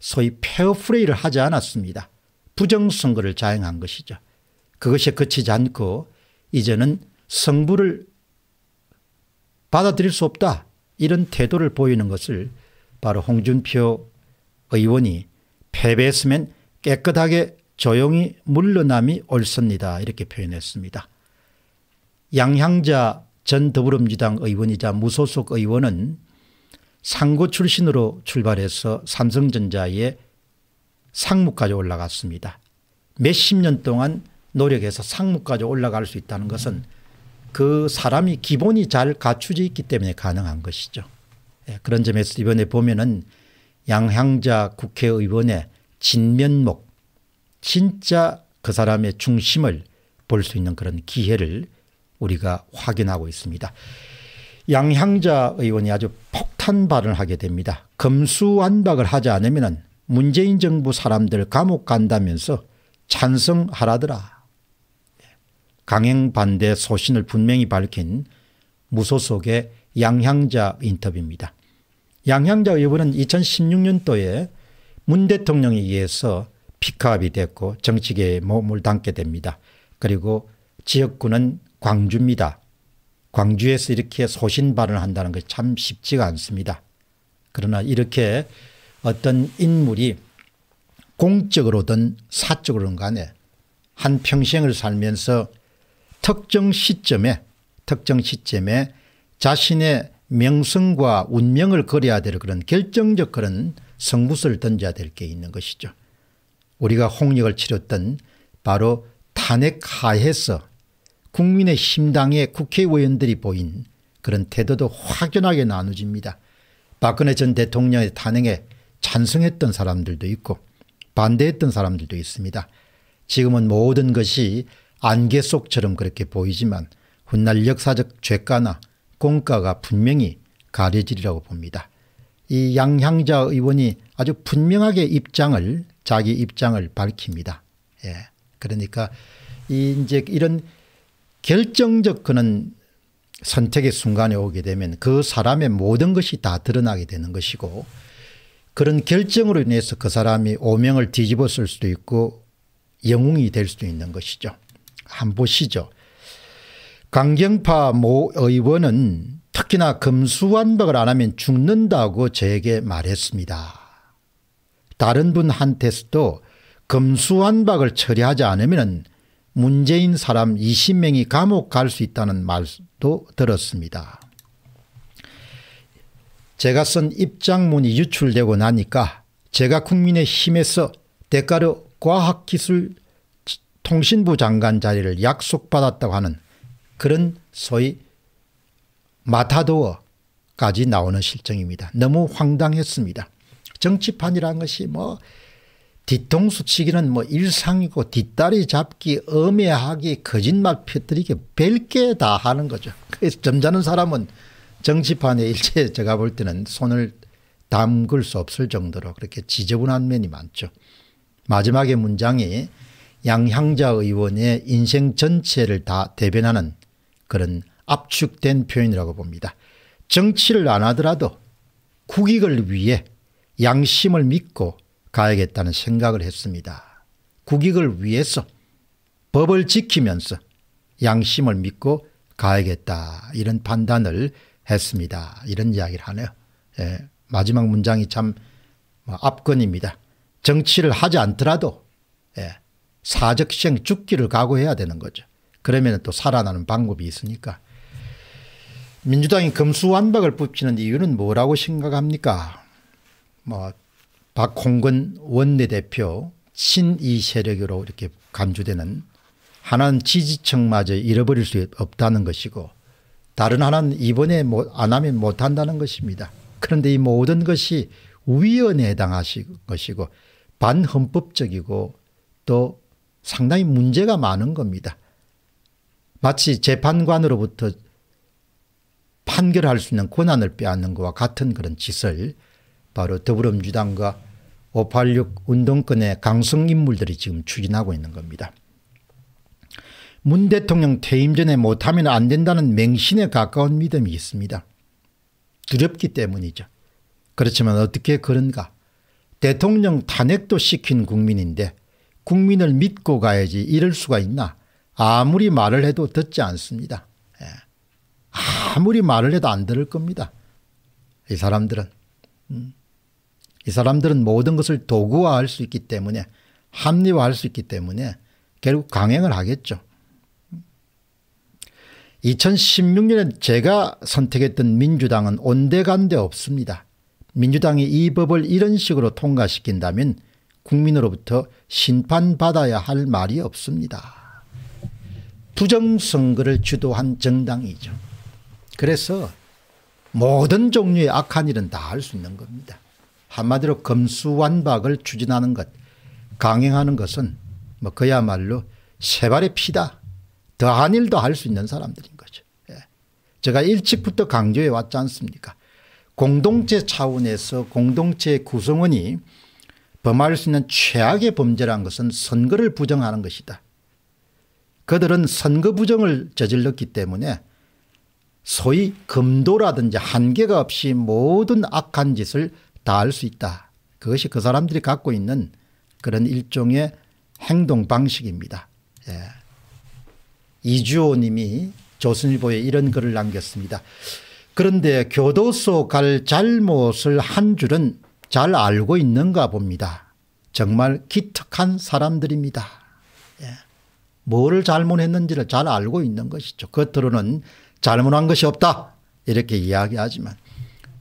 A: 소위 페어플레이를 하지 않았습니다. 부정선거를 자행한 것이죠. 그것에 그치지 않고 이제는 성부를 받아들일 수 없다 이런 태도를 보이는 것을 바로 홍준표 의원이 패배했으면 깨끗하게 조용히 물러남이 옳습니다 이렇게 표현했습니다. 양향자 전 더불어민주당 의원이자 무소속 의원은 상고 출신으로 출발해서 삼성전자의 상무까지 올라갔습니다. 몇 십 년 동안 노력해서 상무까지 올라갈 수 있다는 것은 그 사람이 기본이 잘갖추져 있기 때문에 가능한 것이죠. 예, 그런 점에서 이번에 보면은 양향자 국회의원의 진면목 진짜 그 사람의 중심을 볼 수 있는 그런 기회를 우리가 확인하고 있습니다. 양향자 의원이 아주 폭탄 발언을 하게 됩니다. 검수완박을 하지 않으면 문재인 정부 사람들 감옥 간다면서 찬성하라더라. 예. 강행 반대 소신을 분명히 밝힌 무소속의 양향자 인터뷰입니다. 양향자 의원은 2016년도에 문 대통령에 의해서 피카업이 됐고 정치계에 몸을 담게 됩니다. 그리고 지역구는 광주입니다. 광주에서 이렇게 소신발언을 한다는 것이 참 쉽지가 않습니다. 그러나 이렇게 어떤 인물이 공적으로든 사적으로든 간에 한 평생을 살면서 특정 시점에 특정 시점에 자신의 명성과 운명을 걸어야 될 그런 결정적 그런 성부수를 던져야 될 게 있는 것이죠. 우리가 홍역을 치렀던 바로 탄핵하에서 국민의 힘당의 국회의원들이 보인 그런 태도도 확연하게 나누집니다. 박근혜 전 대통령의 탄핵에 찬성했던 사람들도 있고 반대했던 사람들도 있습니다. 지금은 모든 것이 안개 속처럼 그렇게 보이지만 훗날 역사적 죄가나 공과가 분명히 가려지리라고 봅니다. 이 양향자 의원이 아주 분명하게 입장을 자기 입장을 밝힙니다. 예. 그러니까 이 이제 이런 결정적 그는 선택의 순간에 오게 되면 그 사람의 모든 것이 다 드러나게 되는 것이고 그런 결정으로 인해서 그 사람이 오명을 뒤집어 쓸 수도 있고 영웅이 될 수도 있는 것이죠. 한 보시죠. 강경파 모 의원은 특히나 금수완박을 안 하면 죽는다고 저에게 말했습니다. 다른 분한테서도 금수완박을 처리하지 않으면 문재인 사람 20명이 감옥 갈 수 있다는 말도 들었습니다. 제가 쓴 입장문이 유출되고 나니까 제가 국민의힘에서 대가로 과학기술 통신부 장관 자리를 약속받았다고 하는 그런 소위 마타도어까지 나오는 실정입니다. 너무 황당했습니다. 정치판이라는 것이 뭐 뒤통수 치기는 뭐 일상이고 뒷다리 잡기, 엄해하기, 거짓말 패뜨리기 별게 다 하는 거죠. 그래서 점잖은 사람은 정치판에 일체 제가 볼 때는 손을 담글 수 없을 정도로 그렇게 지저분한 면이 많죠. 마지막에 문장이 양향자 의원의 인생 전체를 다 대변하는 그런 압축된 표현이라고 봅니다. 정치를 안 하더라도 국익을 위해 양심을 믿고 가야겠다는 생각을 했습니다. 국익을 위해서 법을 지키면서 양심을 믿고 가야겠다 이런 판단을 했습니다. 이런 이야기를 하네요. 예, 마지막 문장이 참 뭐 압권입니다. 정치를 하지 않더라도 예, 사적시 죽기를 각오해야 되는 거죠. 그러면 또 살아나는 방법이 있으니까. 민주당이 금수완박을 굽히는 이유는 뭐라고 생각합니까? 뭐 박홍근 원내대표 친이 세력으로 이렇게 간주되는 하나는 지지층마저 잃어버릴 수 없다는 것이고 다른 하나는 이번에 뭐 안 하면 못한다는 것입니다. 그런데 이 모든 것이 위헌에 해당하신 것이고 반헌법적이고 또 상당히 문제가 많은 겁니다. 마치 재판관으로부터 판결할 수 있는 권한을 빼앗는 것과 같은 그런 짓을 바로 더불어민주당과 586 운동권의 강성 인물들이 지금 추진하고 있는 겁니다. 문 대통령 퇴임 전에 못하면 안 된다는 맹신에 가까운 믿음이 있습니다. 두렵기 때문이죠. 그렇지만 어떻게 그런가. 대통령 탄핵도 시킨 국민인데 국민을 믿고 가야지 이럴 수가 있나. 아무리 말을 해도 듣지 않습니다. 예. 아무리 말을 해도 안 들을 겁니다. 이 사람들은. 음. 이 사람들은 모든 것을 도구화할 수 있기 때문에 합리화할 수 있기 때문에 결국 강행을 하겠죠. 2016년에 제가 선택했던 민주당은 온데간데 없습니다. 민주당이 이 법을 이런 식으로 통과시킨다면 국민으로부터 심판받아야 할 말이 없습니다. 부정선거를 주도한 정당이죠. 그래서 모든 종류의 악한 일은 다 할 수 있는 겁니다. 한마디로 검수완박을 추진하는 것, 강행하는 것은 뭐 그야말로 세발의 피다. 더한 일도 할 수 있는 사람들인 거죠. 예. 제가 일찍부터 강조해 왔지 않습니까? 공동체 차원에서 공동체 구성원이 범할 수 있는 최악의 범죄란 것은 선거를 부정하는 것이다. 그들은 선거 부정을 저질렀기 때문에 소위 금도라든지 한계가 없이 모든 악한 짓을 다알수 있다. 그것이 그 사람들이 갖고 있는 그런 일종의 행동 방식입니다. 예. 이주호 님이 조선일보에 이런 글을 남겼습니다. 그런데 교도소 갈 잘못을 한 줄은 잘 알고 있는가 봅니다. 정말 기특한 사람들입니다. 예. 뭐를 잘못했는지를 잘 알고 있는 것이죠. 겉으로는 잘못한 것이 없다 이렇게 이야기하지만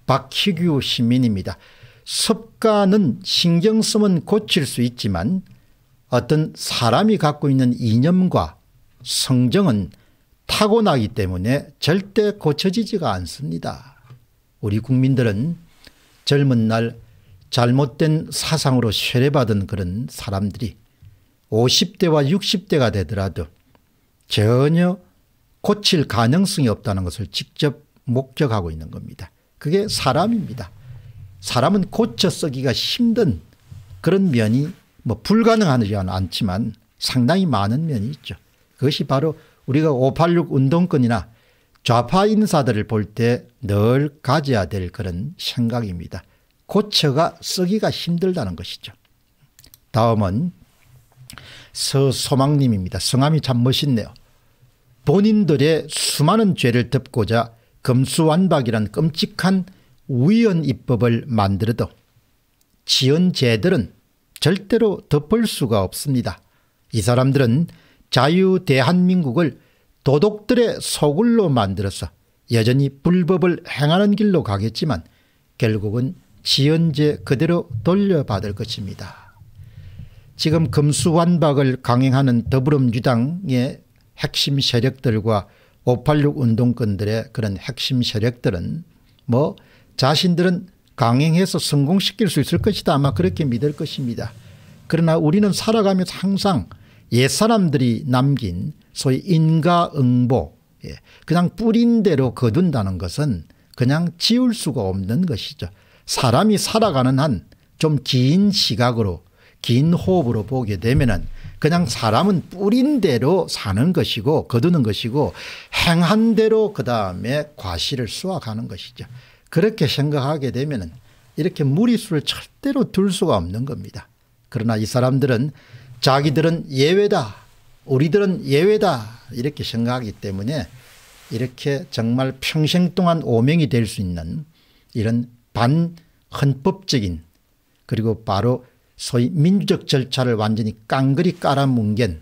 A: 박희규 시민입니다. 습관은 신경 쓰면 고칠 수 있지만 어떤 사람이 갖고 있는 이념과 성정은 타고나기 때문에 절대 고쳐지지가 않습니다. 우리 국민들은 젊은 날 잘못된 사상으로 세례받은 그런 사람들이 50대와 60대가 되더라도 전혀 고칠 가능성이 없다는 것을 직접 목격하고 있는 겁니다. 그게 사람입니다. 사람은 고쳐 쓰기가 힘든 그런 면이 뭐 불가능하지는 않지만 상당히 많은 면이 있죠. 그것이 바로 우리가 586 운동권이나 좌파 인사들을 볼 때 늘 가져야 될 그런 생각입니다. 고쳐가 쓰기가 힘들다는 것이죠. 다음은 서소망님입니다. 성함이 참 멋있네요. 본인들의 수많은 죄를 덮고자 금수완박이란 끔찍한 위헌 입법을 만들어도 지연죄들은 절대로 덮을 수가 없습니다. 이 사람들은 자유 대한민국을 도둑들의 소굴로 만들어서 여전히 불법을 행하는 길로 가겠지만 결국은 지연제 그대로 돌려받을 것입니다. 지금 금수완박을 강행하는 더불어민주당의 핵심 세력들과 586 운동권들의 그런 핵심 세력들은 뭐 자신들은 강행해서 성공시킬 수 있을 것이다 아마 그렇게 믿을 것입니다. 그러나 우리는 살아가면서 항상 옛사람들이 남긴 소위 인가응보 예, 그냥 뿌린 대로 거둔다는 것은 그냥 지울 수가 없는 것이죠. 사람이 살아가는 한 좀 긴 시각으로 긴 호흡으로 보게 되면은 그냥 사람은 뿌린 대로 사는 것이고 거두는 것이고 행한 대로 그 다음에 과실을 수확하는 것이죠. 그렇게 생각하게 되면 이렇게 무리수를 절대로 둘 수가 없는 겁니다. 그러나 이 사람들은 자기들은 예외다. 우리들은 예외다. 이렇게 생각하기 때문에 이렇게 정말 평생 동안 오명이 될 수 있는 이런 반헌법적인 그리고 바로 소위 민주적 절차를 완전히 깡그리 깔아뭉갠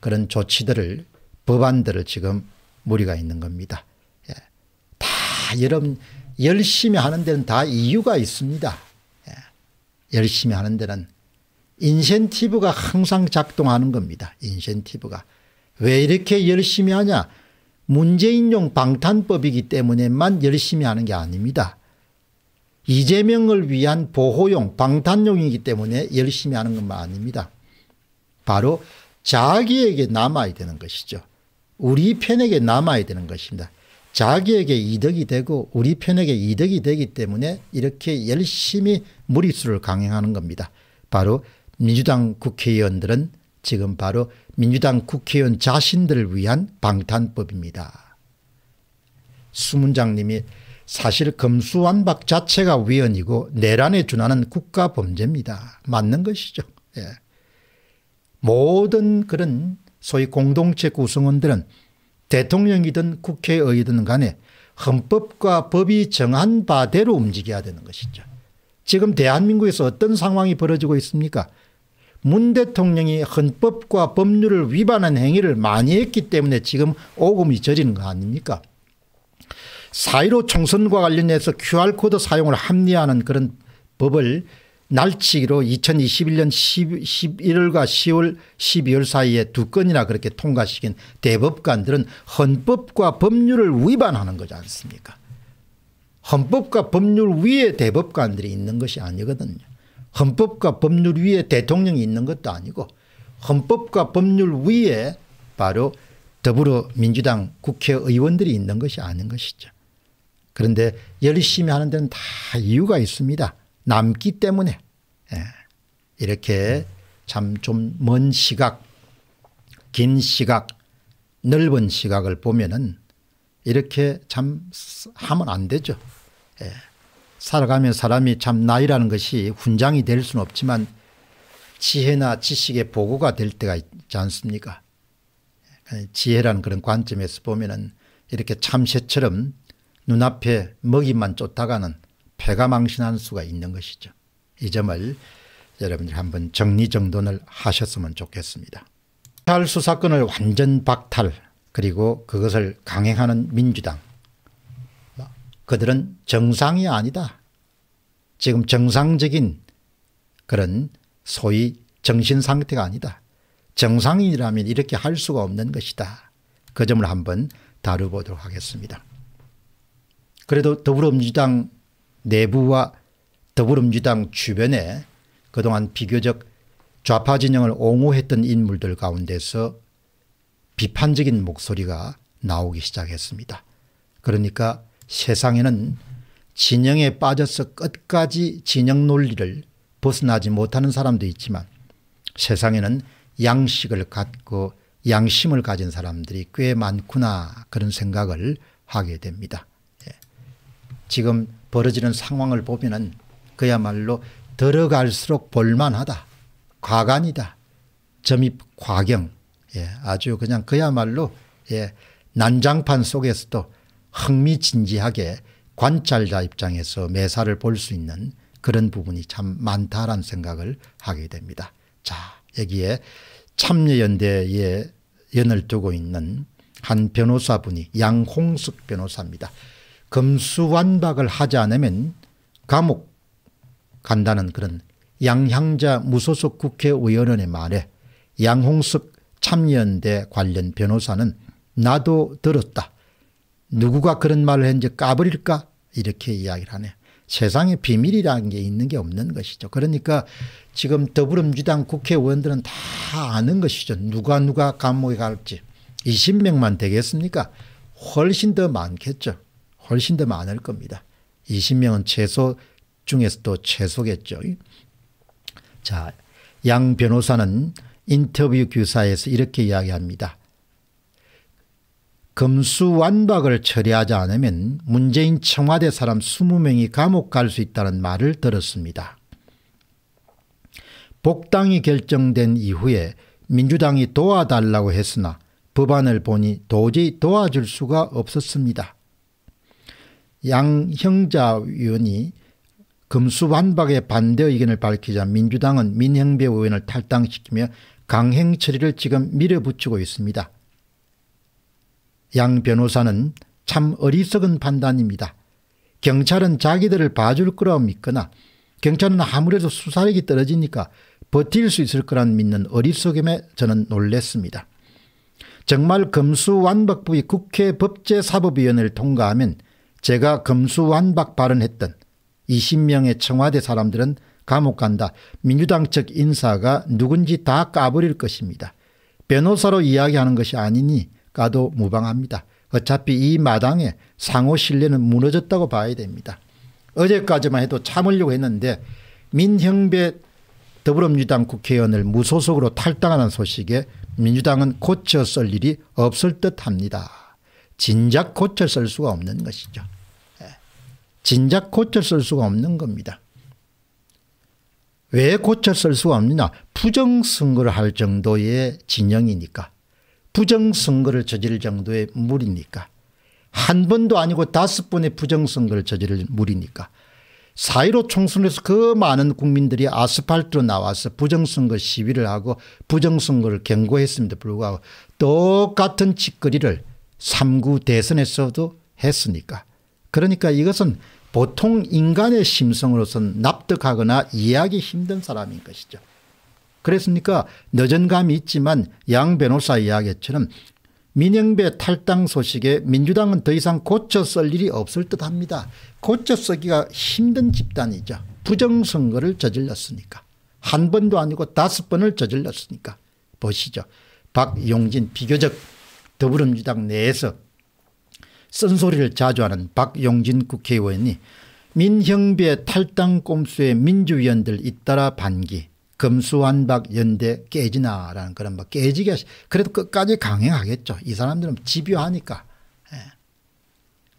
A: 그런 조치들을 법안들을 지금 무리가 있는 겁니다. 아, 여러분 열심히 하는 데는 다 이유가 있습니다. 예. 열심히 하는 데는 인센티브가 항상 작동하는 겁니다. 인센티브가. 왜 이렇게 열심히 하냐? 문재인용 방탄법이기 때문에만 열심히 하는 게 아닙니다. 이재명을 위한 보호용 방탄용이기 때문에 열심히 하는 것만 아닙니다. 바로 자기에게 남아야 되는 것이죠. 우리 편에게 남아야 되는 것입니다. 자기에게 이득이 되고 우리 편에게 이득이 되기 때문에 이렇게 열심히 무리수를 강행하는 겁니다. 바로 민주당 국회의원들은 지금 바로 민주당 국회의원 자신들을 위한 방탄법입니다. 수문장님이 사실 검수완박 자체가 위헌이고 내란에 준하는 국가 범죄입니다. 맞는 것이죠. 예. 모든 그런 소위 공동체 구성원들은 대통령이든 국회의든 간에 헌법과 법이 정한 바대로 움직여야 되는 것이죠. 지금 대한민국에서 어떤 상황이 벌어지고 있습니까? 문 대통령이 헌법과 법률을 위반한 행위를 많이 했기 때문에 지금 오금이 저리는 거 아닙니까? 4.15 총선과 관련해서 QR코드 사용을 합리화하는 그런 법을 날치기로 2021년 1 11월과 10월 12월 사이에 두 건이나 그렇게 통과시킨 대법관들은 헌법과 법률을 위반하는 거지 않습니까 헌법과 법률 위에 대법관들이 있는 것이 아니거든요. 헌법과 법률 위에 대통령이 있는 것도 아니고 헌법과 법률 위에 바로 더불어민주당 국회의원들이 있는 것이 아닌 것이죠. 그런데 열심히 하는 데는 다 이유가 있습니다. 남기 때문에 예. 이렇게 참 좀 먼 시각 긴 시각 넓은 시각을 보면은 이렇게 참 하면 안 되죠. 예. 살아가면 사람이 참 나이라는 것이 훈장이 될 수는 없지만 지혜나 지식의 보고가 될 때가 있지 않습니까? 예. 지혜라는 그런 관점에서 보면은 이렇게 참새처럼 눈앞에 먹이만 쫓다가는 폐가 망신할 수가 있는 것이죠. 이 점을 여러분들 한번 정리정돈을 하셨으면 좋겠습니다. 찰 수사권을 완전 박탈 그리고 그것을 강행하는 민주당 그들은 정상이 아니다. 지금 정상적인 그런 소위 정신상태가 아니다. 정상인이라면 이렇게 할 수가 없는 것이다. 그 점을 한번 다뤄보도록 하겠습니다. 그래도 더불어민주당 내부와 더불어민주당 주변에 그동안 비교적 좌파 진영을 옹호했던 인물들 가운데서 비판적인 목소리가 나오기 시작했습니다. 그러니까 세상에는 진영에 빠져서 끝까지 진영 논리를 벗어나지 못하는 사람도 있지만 세상에는 양식을 갖고 양심을 가진 사람들이 꽤 많구나 그런 생각을 하게 됩니다. 예. 지금 벌어지는 상황을 보면은 그야말로 들어갈수록 볼만하다. 과간이다. 점입 과경. 예, 아주 그냥 그야말로 예, 난장판 속에서도 흥미진진하게 관찰자 입장에서 매사를 볼 수 있는 그런 부분이 참 많다라는 생각을 하게 됩니다. 자 여기에 참여연대에 연을 두고 있는 한 변호사분이 양홍숙 변호사입니다. 금수완박을 하지 않으면 감옥 간다는 그런 양향자 무소속 국회의원의 말에 양홍석 참여연대 관련 변호사는 나도 들었다. 누구가 그런 말을 했는지 까불릴까 이렇게 이야기를 하네. 세상에 비밀이라는 게 있는 게 없는 것이죠. 그러니까 지금 더불어민주당 국회의원들은 다 아는 것이죠. 누가 누가 감옥에 갈지. 20명만 되겠습니까? 훨씬 더 많겠죠. 훨씬 더 많을 겁니다. 20명은 최소 중에서도 최소겠죠. 자, 양 변호사는 인터뷰 교사에서 이렇게 이야기합니다. 검수완박을 처리하지 않으면 문재인 청와대 사람 20명이 감옥 갈 수 있다는 말을 들었습니다. 복당이 결정된 이후에 민주당이 도와달라고 했으나 법안을 보니 도저히 도와줄 수가 없었습니다. 양형자 의원이 금수반박에 반대 의견을 밝히자 민주당은 민형배 의원을 탈당시키며 강행 처리를 지금 밀어붙이고 있습니다. 양 변호사는 참 어리석은 판단입니다. 경찰은 자기들을 봐줄 거라고 믿거나 경찰은 아무래도 수사력이 떨어지니까 버틸 수 있을 거란 믿는 어리석음에 저는 놀랬습니다. 정말 검수완박부의 국회 법제사법위원회를 통과하면 제가 금수완박 발언했던 20명의 청와대 사람들은 감옥 간다. 민주당 측 인사가 누군지 다 까버릴 것입니다. 변호사로 이야기하는 것이 아니니 까도 무방합니다. 어차피 이 마당에 상호 신뢰는 무너졌다고 봐야 됩니다. 어제까지만 해도 참으려고 했는데 민형배 더불어민주당 국회의원을 무소속으로 탈당하는 소식에 민주당은 고쳐 쓸 일이 없을 듯합니다. 진작 고쳐 쓸 수가 없는 것이죠. 진작 고쳐 쓸 수가 없는 겁니다. 왜 고쳐 쓸 수가 없느냐? 부정선거를 할 정도의 진영이니까. 부정선거를 저지를 정도의 물이니까. 한 번도 아니고 다섯 번의 부정선거를 저지를 물이니까. 사1로 총선에서 그 많은 국민들이 아스팔트로 나와서 부정선거 시위를 하고 부정선거를 경고했음에도 불구하고 똑같은 짓거리를 3구 대선에서도 했으니까. 그러니까 이것은 보통 인간의 심성으로서는 납득하거나 이해하기 힘든 사람인 것이죠. 그랬으니까 늦은감이 있지만 양 변호사 이야기처럼 민영배 탈당 소식에 민주당은 더 이상 고쳐 쓸 일이 없을 듯합니다. 고쳐 쓰기가 힘든 집단이죠. 부정선거를 저질렀으니까. 한 번도 아니고 다섯 번을 저질렀으니까. 보시죠. 박용진 비교적 더불어민주당 내에서 쓴소리를 자주 하는 박용진 국회의원이 민형배 탈당 꼼수에 민주위원들 잇따라 반기 금수완박 연대 깨지나라는 그런 뭐 깨지게 그래도 끝까지 강행하겠죠. 이 사람들은 집요하니까 예.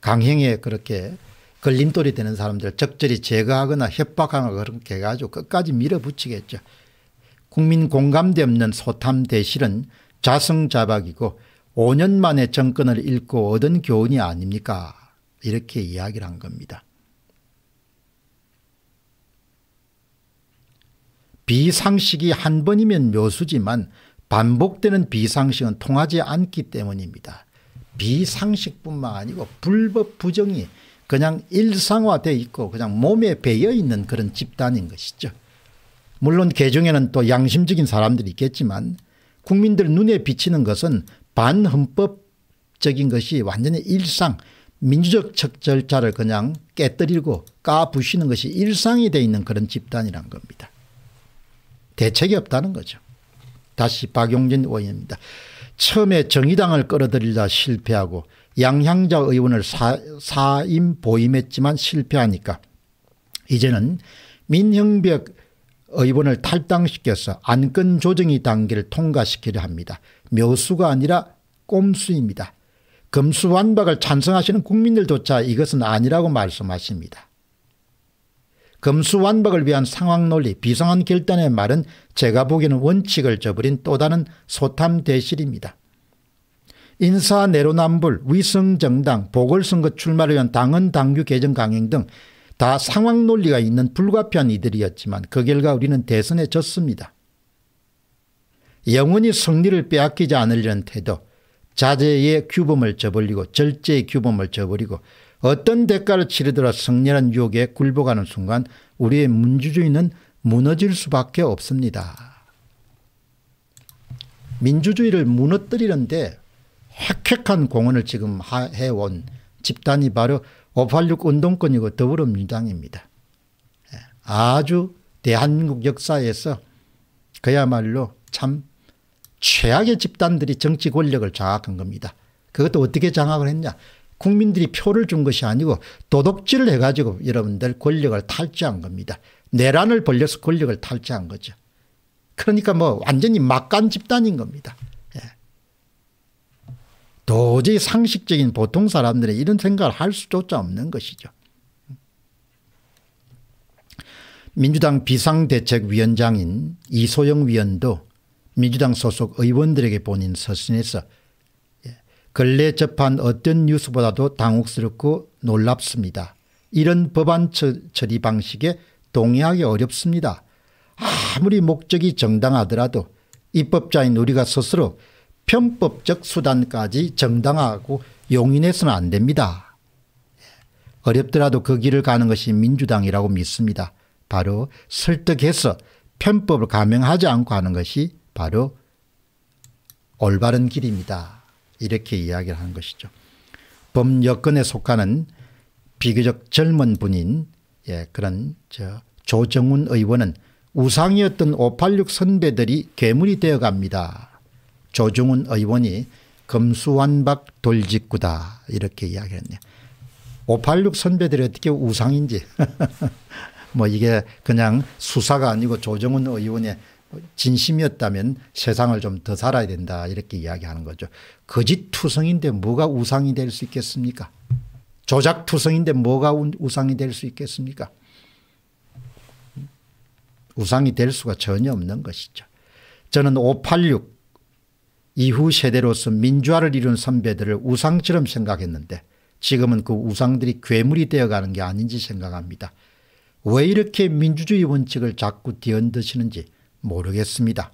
A: 강행에 그렇게 걸림돌이 되는 사람들 적절히 제거하거나 협박하거나 그렇게 해가지고 끝까지 밀어붙이겠죠. 국민 공감대 없는 소탐대실은 자승자박이고 5년 만에 정권을 잃고 얻은 교훈이 아닙니까? 이렇게 이야기를 한 겁니다. 비상식이 한 번이면 묘수지만 반복되는 비상식은 통하지 않기 때문입니다. 비상식뿐만 아니고 불법 부정이 그냥 일상화돼 있고 그냥 몸에 배어 있는 그런 집단인 것이죠. 물론 개중에는 또 양심적인 사람들이 있겠지만 국민들 눈에 비치는 것은 반헌법적인 것이 완전히 일상 민주적 적절자를 그냥 깨뜨리고 까부시는 것이 일상이 되어 있는 그런 집단이란 겁니다. 대책이 없다는 거죠. 다시 박용진 의원입니다. 처음에 정의당을 끌어들이다 실패하고 양향자 의원을 사, 임 보임했지만 실패하니까 이제는 민형벽 의원을 탈당시켜서 안건 조정이 단계를 통과시키려 합니다. 묘수가 아니라 꼼수입니다. 금수완박을 찬성하시는 국민들조차 이것은 아니라고 말씀하십니다. 금수완박을 위한 상황논리 비상한 결단의 말은 제가 보기에는 원칙을 저버린 또 다른 소탐대실입니다. 인사 내로남불, 위성정당, 보궐선거 출마를 위한 당헌 당규 개정 강행 등 다 상황 논리가 있는 불가피한 이들이었지만 그 결과 우리는 대선에 졌습니다. 영원히 승리를 빼앗기지 않으려는 태도, 자제의 규범을 저버리고 절제의 규범을 저버리고 어떤 대가를 치르더라 성렬한 유혹에 굴복하는 순간 우리의 민주주의는 무너질 수밖에 없습니다. 민주주의를 무너뜨리는데 획획한 공헌을 지금 해온 집단이 바로 586 운동권이고 더불어민주당입니다. 예, 아주 대한민국 역사에서 그야말로 참 최악의 집단들이 정치 권력을 장악한 겁니다. 그것도 어떻게 장악을 했냐. 국민들이 표를 준 것이 아니고 도둑질을 해가지고 여러분들 권력을 탈취한 겁니다. 내란을 벌려서 권력을 탈취한 거죠. 그러니까 뭐 완전히 막간 집단인 겁니다. 예. 도저히 상식적인 보통 사람들은 이런 생각을 할 수조차 없는 것이죠. 민주당 비상대책위원장인 이소영 위원도 민주당 소속 의원들에게 본인 서신에서 예, 근래 접한 어떤 뉴스보다도 당혹스럽고 놀랍습니다. 이런 법안 처리 방식에 동의하기 어렵습니다. 아무리 목적이 정당하더라도 입법자인 우리가 스스로 편법적 수단까지 정당하고 용인해서는 안 됩니다. 예, 어렵더라도 그 길을 가는 것이 민주당이라고 믿습니다. 바로 설득해서 편법을 감행하지 않고 하는 것이 바로 올바른 길입니다. 이렇게 이야기를 하는 것이죠. 범여건에 속하는 비교적 젊은 분인 예, 그런 저 조정훈 의원은 우상이었던 586 선배들이 괴물이 되어갑니다. 조정훈 의원이 검수완박 돌직구다 이렇게 이야기했네요. 586 선배들이 어떻게 우상인지 뭐 이게 그냥 수사가 아니고 조정훈 의원의 진심이었다면 세상을 좀 더 살아야 된다 이렇게 이야기하는 거죠. 거짓 투성인데 뭐가 우상이 될 수 있겠습니까? 조작 투성인데 뭐가 우상이 될 수 있겠습니까? 우상이 될 수가 전혀 없는 것이죠. 저는 586 이후 세대로서 민주화를 이룬 선배들을 우상처럼 생각했는데 지금은 그 우상들이 괴물이 되어가는 게 아닌지 생각합니다. 왜 이렇게 민주주의 원칙을 자꾸 뒤흔드시는지 모르겠습니다.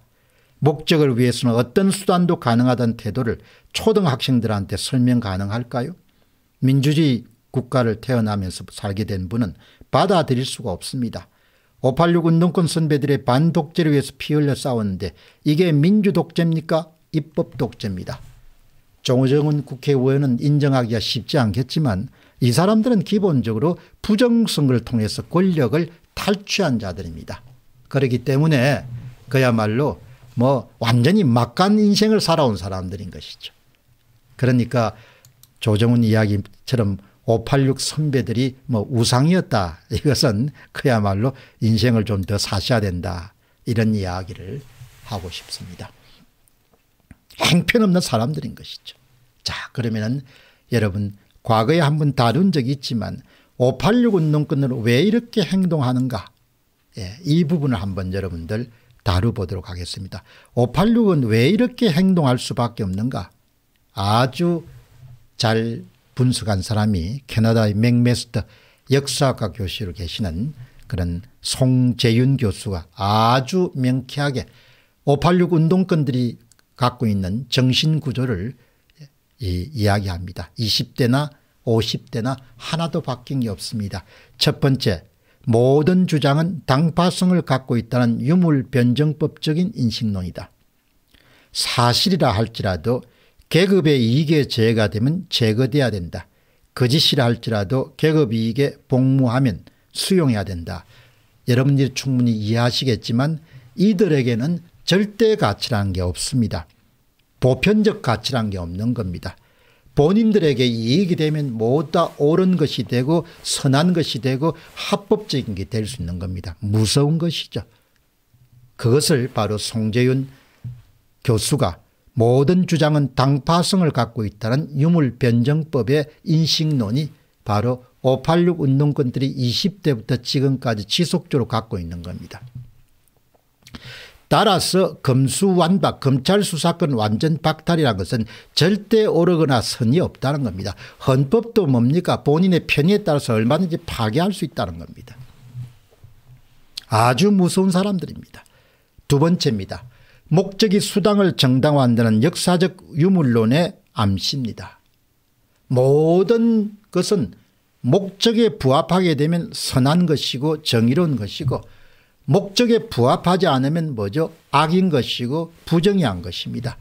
A: 목적을 위해서는 어떤 수단도 가능하다는 태도를 초등학생들한테 설명 가능할까요? 민주주의 국가를 태어나면서 살게 된 분은 받아들일 수가 없습니다. 586 운동권 선배들의 반독재를 위해서 피 흘려 싸웠는데 이게 민주독재입니까? 입법독재입니다. 정호정은 국회의원은 인정하기가 쉽지 않겠지만 이 사람들은 기본적으로 부정선거를 통해서 권력을 탈취한 자들입니다. 그렇기 때문에 그야말로 뭐 완전히 막간 인생을 살아온 사람들인 것이죠. 그러니까 조정훈 이야기처럼 586 선배들이 뭐 우상이었다. 이것은 그야말로 인생을 좀 더 사셔야 된다. 이런 이야기를 하고 싶습니다. 행편없는 사람들인 것이죠. 자, 그러면은 여러분 과거에 한 번 다룬 적이 있지만 586 운동권은 왜 이렇게 행동하는가? 예, 이 부분을 한 번 여러분들 다뤄보도록 하겠습니다. 586은 왜 이렇게 행동할 수밖에 없는가? 아주 잘 분석한 사람이 캐나다의 맥메스터 역사학과 교수로 계시는 그런 송재윤 교수가 아주 명쾌하게 586 운동권들이 갖고 있는 정신구조를 이야기합니다. 20대나 50대나 하나도 바뀐 게 없습니다. 첫 번째 모든 주장은 당파성을 갖고 있다는 유물변정법적인 인식론이다. 사실이라 할지라도 계급의 이익에 제해가 되면 제거돼야 된다. 거짓이라 그 할지라도 계급 이익에 복무하면 수용해야 된다. 여러분들이 충분히 이해하시겠지만 이들에게는 절대 가치라는 게 없습니다. 보편적 가치라는 게 없는 겁니다. 본인들에게 이익이 되면 모두 다 옳은 것이 되고 선한 것이 되고 합법적인 게 될 수 있는 겁니다. 무서운 것이죠. 그것을 바로 송재윤 교수가 모든 주장은 당파성을 갖고 있다는 유물변정법의 인식론이 바로 586 운동권들이 20대부터 지금까지 지속적으로 갖고 있는 겁니다. 따라서 검수완박 검찰 수사권 완전 박탈이라는 것은 절대 오르거나 선이 없다는 겁니다. 헌법도 뭡니까 본인의 편의에 따라서 얼마든지 파괴할 수 있다는 겁니다. 아주 무서운 사람들입니다. 두 번째입니다. 목적이 수당을 정당화한다는 역사적 유물론의 암시입니다. 모든 것은 목적에 부합하게 되면 선한 것이고 정의로운 것이고 목적에 부합하지 않으면 뭐죠? 악인 것이고 부정의한 것입니다.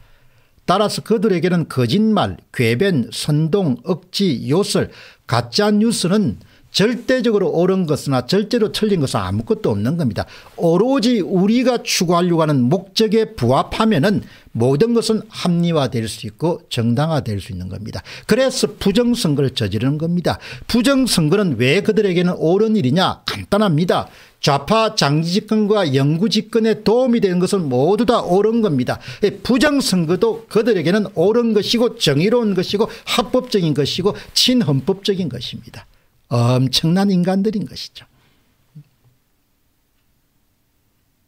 A: 따라서 그들에게는 거짓말, 궤변, 선동, 억지, 요설, 가짜뉴스는 절대적으로 옳은 것이나 절대로 틀린 것은 아무것도 없는 겁니다. 오로지 우리가 추구하려고 하는 목적에 부합하면 은 모든 것은 합리화될 수 있고 정당화될 수 있는 겁니다. 그래서 부정선거를 저지르는 겁니다. 부정선거는 왜 그들에게는 옳은 일이냐 간단합니다. 좌파 장기집권과 영구집권에 도움이 되는 것은 모두 다 옳은 겁니다. 예, 부정선거도 그들에게는 옳은 것이고 정의로운 것이고 합법적인 것이고 친헌법적인 것입니다. 엄청난 인간들인 것이죠.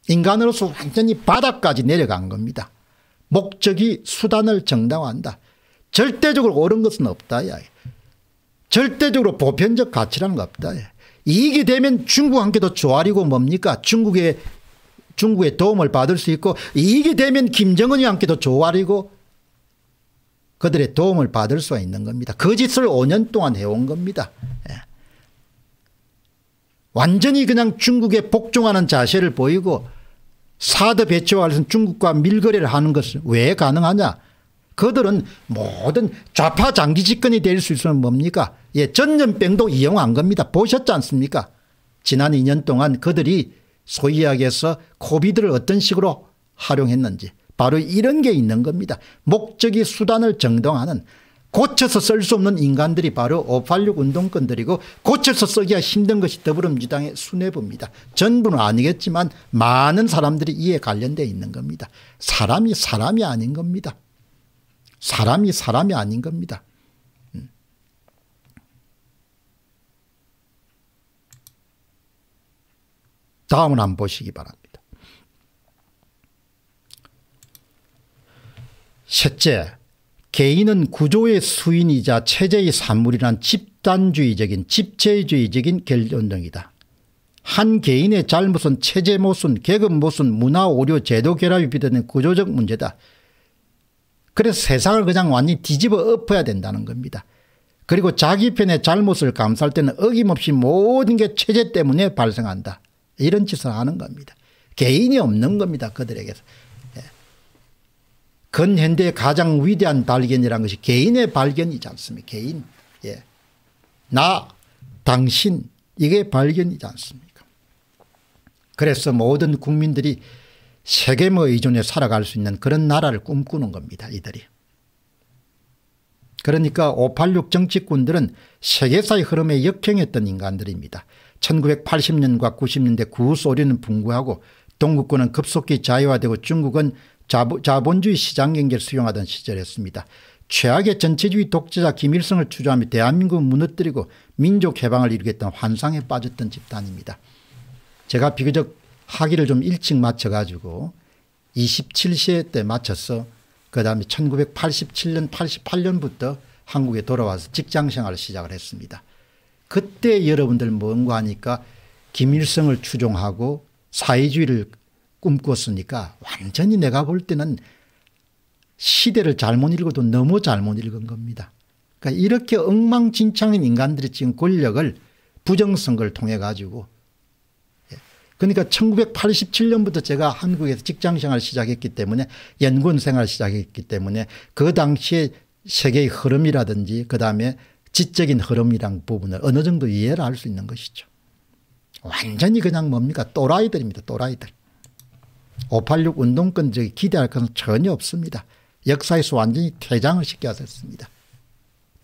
A: 인간으로서 완전히 바닥까지 내려간 겁니다. 목적이 수단을 정당화한다. 절대적으로 옳은 것은 없다. 야. 절대적으로 보편적 가치라는 거 없다. 야. 이익이 되면 중국한테 더 조아리고 뭡니까? 중국의 중국의 도움을 받을 수 있고 이익이 되면 김정은이 함께 더 조아리고 그들의 도움을 받을 수 있는 겁니다. 그 짓을 5년 동안 해온 겁니다. 예. 완전히 그냥 중국에 복종하는 자세를 보이고 사드 배치와 관련 중국과 밀거래를 하는 것은 왜 가능하냐 그들은 모든 좌파 장기 집권이 될 수 있으면 뭡니까 예 전염병도 이용한 겁니다 보셨지 않습니까 지난 2년 동안 그들이 소위 이야기해서 코비드를 어떤 식으로 활용했는지 바로 이런 게 있는 겁니다 목적이 수단을 정당하는 고쳐서 쓸 수 없는 인간들이 바로 586 운동권들이고 고쳐서 쓰기가 힘든 것이 더불어민주당의 수뇌부입니다. 전부는 아니겠지만 많은 사람들이 이에 관련되어 있는 겁니다. 사람이 사람이 아닌 겁니다. 사람이 사람이 아닌 겁니다. 음. 다음은 안 보시기 바랍니다. 셋째, 개인은 구조의 수인이자 체제의 산물이란 집단주의적인 집체주의적인 결론적이다한 개인의 잘못은 체제 모순 계급 모순 문화 오류 제도 결합이 비롯된 구조적 문제다. 그래서 세상을 그냥 완전히 뒤집어 엎어야 된다는 겁니다. 그리고 자기 편의 잘못을 감수할 때는 어김없이 모든 게 체제 때문에 발생한다. 이런 짓을 하는 겁니다. 개인이 없는 겁니다. 그들에게서. 근현대의 가장 위대한 발견이란 것이 개인의 발견이지 않습니까 개인 예. 나 당신 이게 발견이지 않습니까 그래서 모든 국민들이 세계모 뭐 의존에 살아갈 수 있는 그런 나라를 꿈꾸는 겁니다 이들이 그러니까 586 정치꾼들은 세계사의 흐름에 역행했던 인간들입니다 1980년과 90년대 구소련은 붕괴하고 동국권은 급속히 자유화되고 중국은 자본주의 시장 경제를 수용하던 시절이었습니다. 최악의 전체주의 독재자 김일성을 추종하며 대한민국을 무너뜨리고 민족 해방을 이루겠던 환상에 빠졌던 집단입니다. 제가 비교적 학위를 좀 일찍 맞춰가지고 27세 때 맞춰서 그 다음에 1987년 88년부터 한국에 돌아와서 직장생활을 시작을 했습니다. 그때 여러분들 뭔가 하니까 김일성을 추종하고 사회주의를 꿈꿨으니까 완전히 내가 볼 때는 시대를 잘못 읽어도 너무 잘못 읽은 겁니다. 그러니까 이렇게 엉망진창인 인간들이 지금 권력을 부정선거를 통해 가지고 예. 그러니까 1987년부터 제가 한국에서 직장생활을 시작했기 때문에 연구원생활을 시작했기 때문에 그 당시에 세계의 흐름이라든지 그다음에 지적인 흐름이란 부분을 어느 정도 이해를 할 수 있는 것이죠. 완전히 그냥 뭡니까 또라이들입니다. 또라이들. 586운동권 저기 기대할 것은 전혀 없습니다. 역사에서 완전히 퇴장을 시켜야 됐습니다.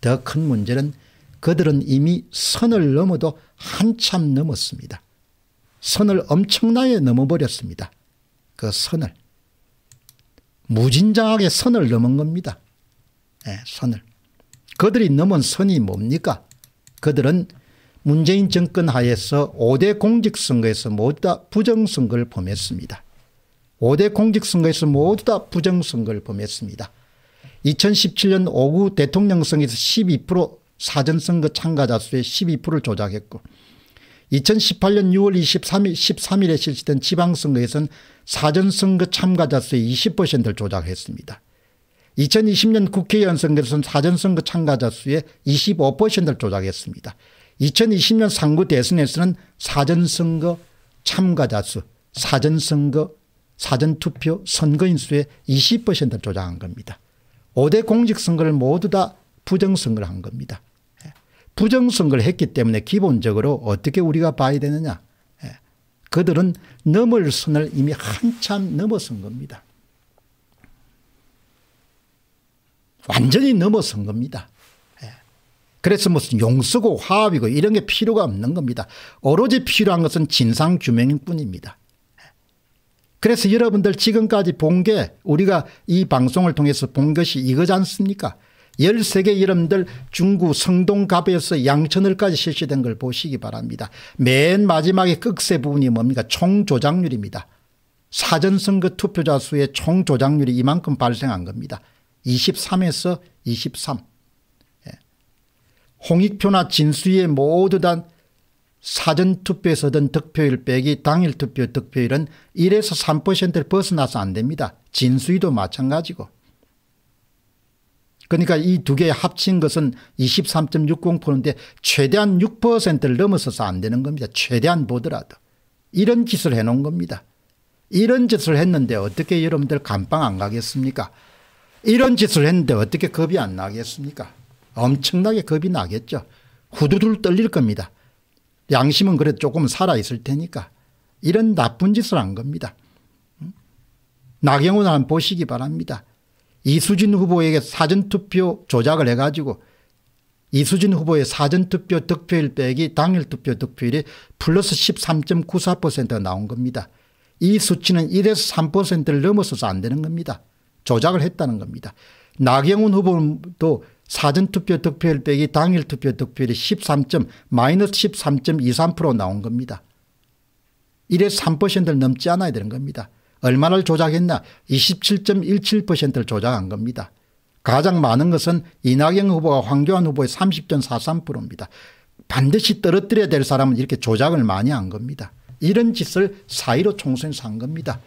A: 더 큰 문제는 그들은 이미 선을 넘어도 한참 넘었습니다. 선을 엄청나게 넘어버렸습니다. 그 선을. 무진장하게 선을 넘은 겁니다. 예, 선을. 그들이 넘은 선이 뭡니까? 그들은 문재인 정권 하에서 5대 공직선거에서 모두 다 부정선거를 범했습니다. 5대 공직선거에서 모두 다 부정선거를 범했습니다. 2017년 5구 대통령 선거에서 12% 사전선거 참가자 수의 12%를 조작했고 2018년 6월 23일, 13일에 실시된 지방선거에서는 사전선거 참가자 수의 20%를 조작했습니다. 2020년 국회의원 선거에서는 사전선거 참가자 수의 25%를 조작했습니다. 2020년 상구 대선에서는 사전선거 참가자 수, 사전선거 사전투표 선거인수의 20%를 조작한 겁니다. 5대 공직선거를 모두 다 부정선거를 한 겁니다. 예. 부정선거를 했기 때문에 기본적으로 어떻게 우리가 봐야 되느냐. 예. 그들은 넘을 선을 이미 한참 넘어선 겁니다. 완전히 넘어선 겁니다. 예. 그래서 무슨 용서고 화합이고 이런 게 필요가 없는 겁니다. 오로지 필요한 것은 진상규명일 뿐입니다. 그래서 여러분들 지금까지 본 게 우리가 이 방송을 통해서 본 것이 이거지 않습니까 13개 여러분들 중구 성동갑에서 양천을까지 실시된 걸 보시기 바랍니다. 맨 마지막에 끝세 부분이 뭡니까 총조작률입니다. 사전선거 투표자 수의 총조작률이 이만큼 발생한 겁니다. 23에서 23. 예. 홍익표나 진수의 모두 단 사전투표에서든 득표율 빼기 당일 투표 득표율은 1에서 3%를 벗어나서 안 됩니다. 진수위도 마찬가지고. 그러니까 이 두 개 합친 것은 23.60%인데 최대한 6%를 넘어서서 안 되는 겁니다. 최대한 보더라도. 이런 짓을 해놓은 겁니다. 이런 짓을 했는데 어떻게 여러분들 감방 안 가겠습니까? 이런 짓을 했는데 어떻게 겁이 안 나겠습니까? 엄청나게 겁이 나겠죠. 후두둘 떨릴 겁니다. 양심은 그래도 조금 살아있을 테니까 이런 나쁜 짓을 한 겁니다. 나경원 한 보시기 바랍니다. 이수진 후보에게 사전투표 조작을 해가지고 이수진 후보의 사전투표 득표율 빼기 당일투표 득표율이 플러스 13.94%가 나온 겁니다. 이 수치는 1에서 3%를 넘어서서 안 되는 겁니다. 조작을 했다는 겁니다. 나경원 후보도 사전투표 득표율 빼기 당일 투표 득표율이 13점 마이너스 13.23% 나온 겁니다. 이래 3%를 넘지 않아야 되는 겁니다. 얼마를 조작했나 27.17%를 조작한 겁니다. 가장 많은 것은 이낙연 후보와 황교안 후보의 30.43%입니다. 반드시 떨어뜨려야 될 사람은 이렇게 조작을 많이 한 겁니다. 이런 짓을 4.15 총선에서 한 겁니다.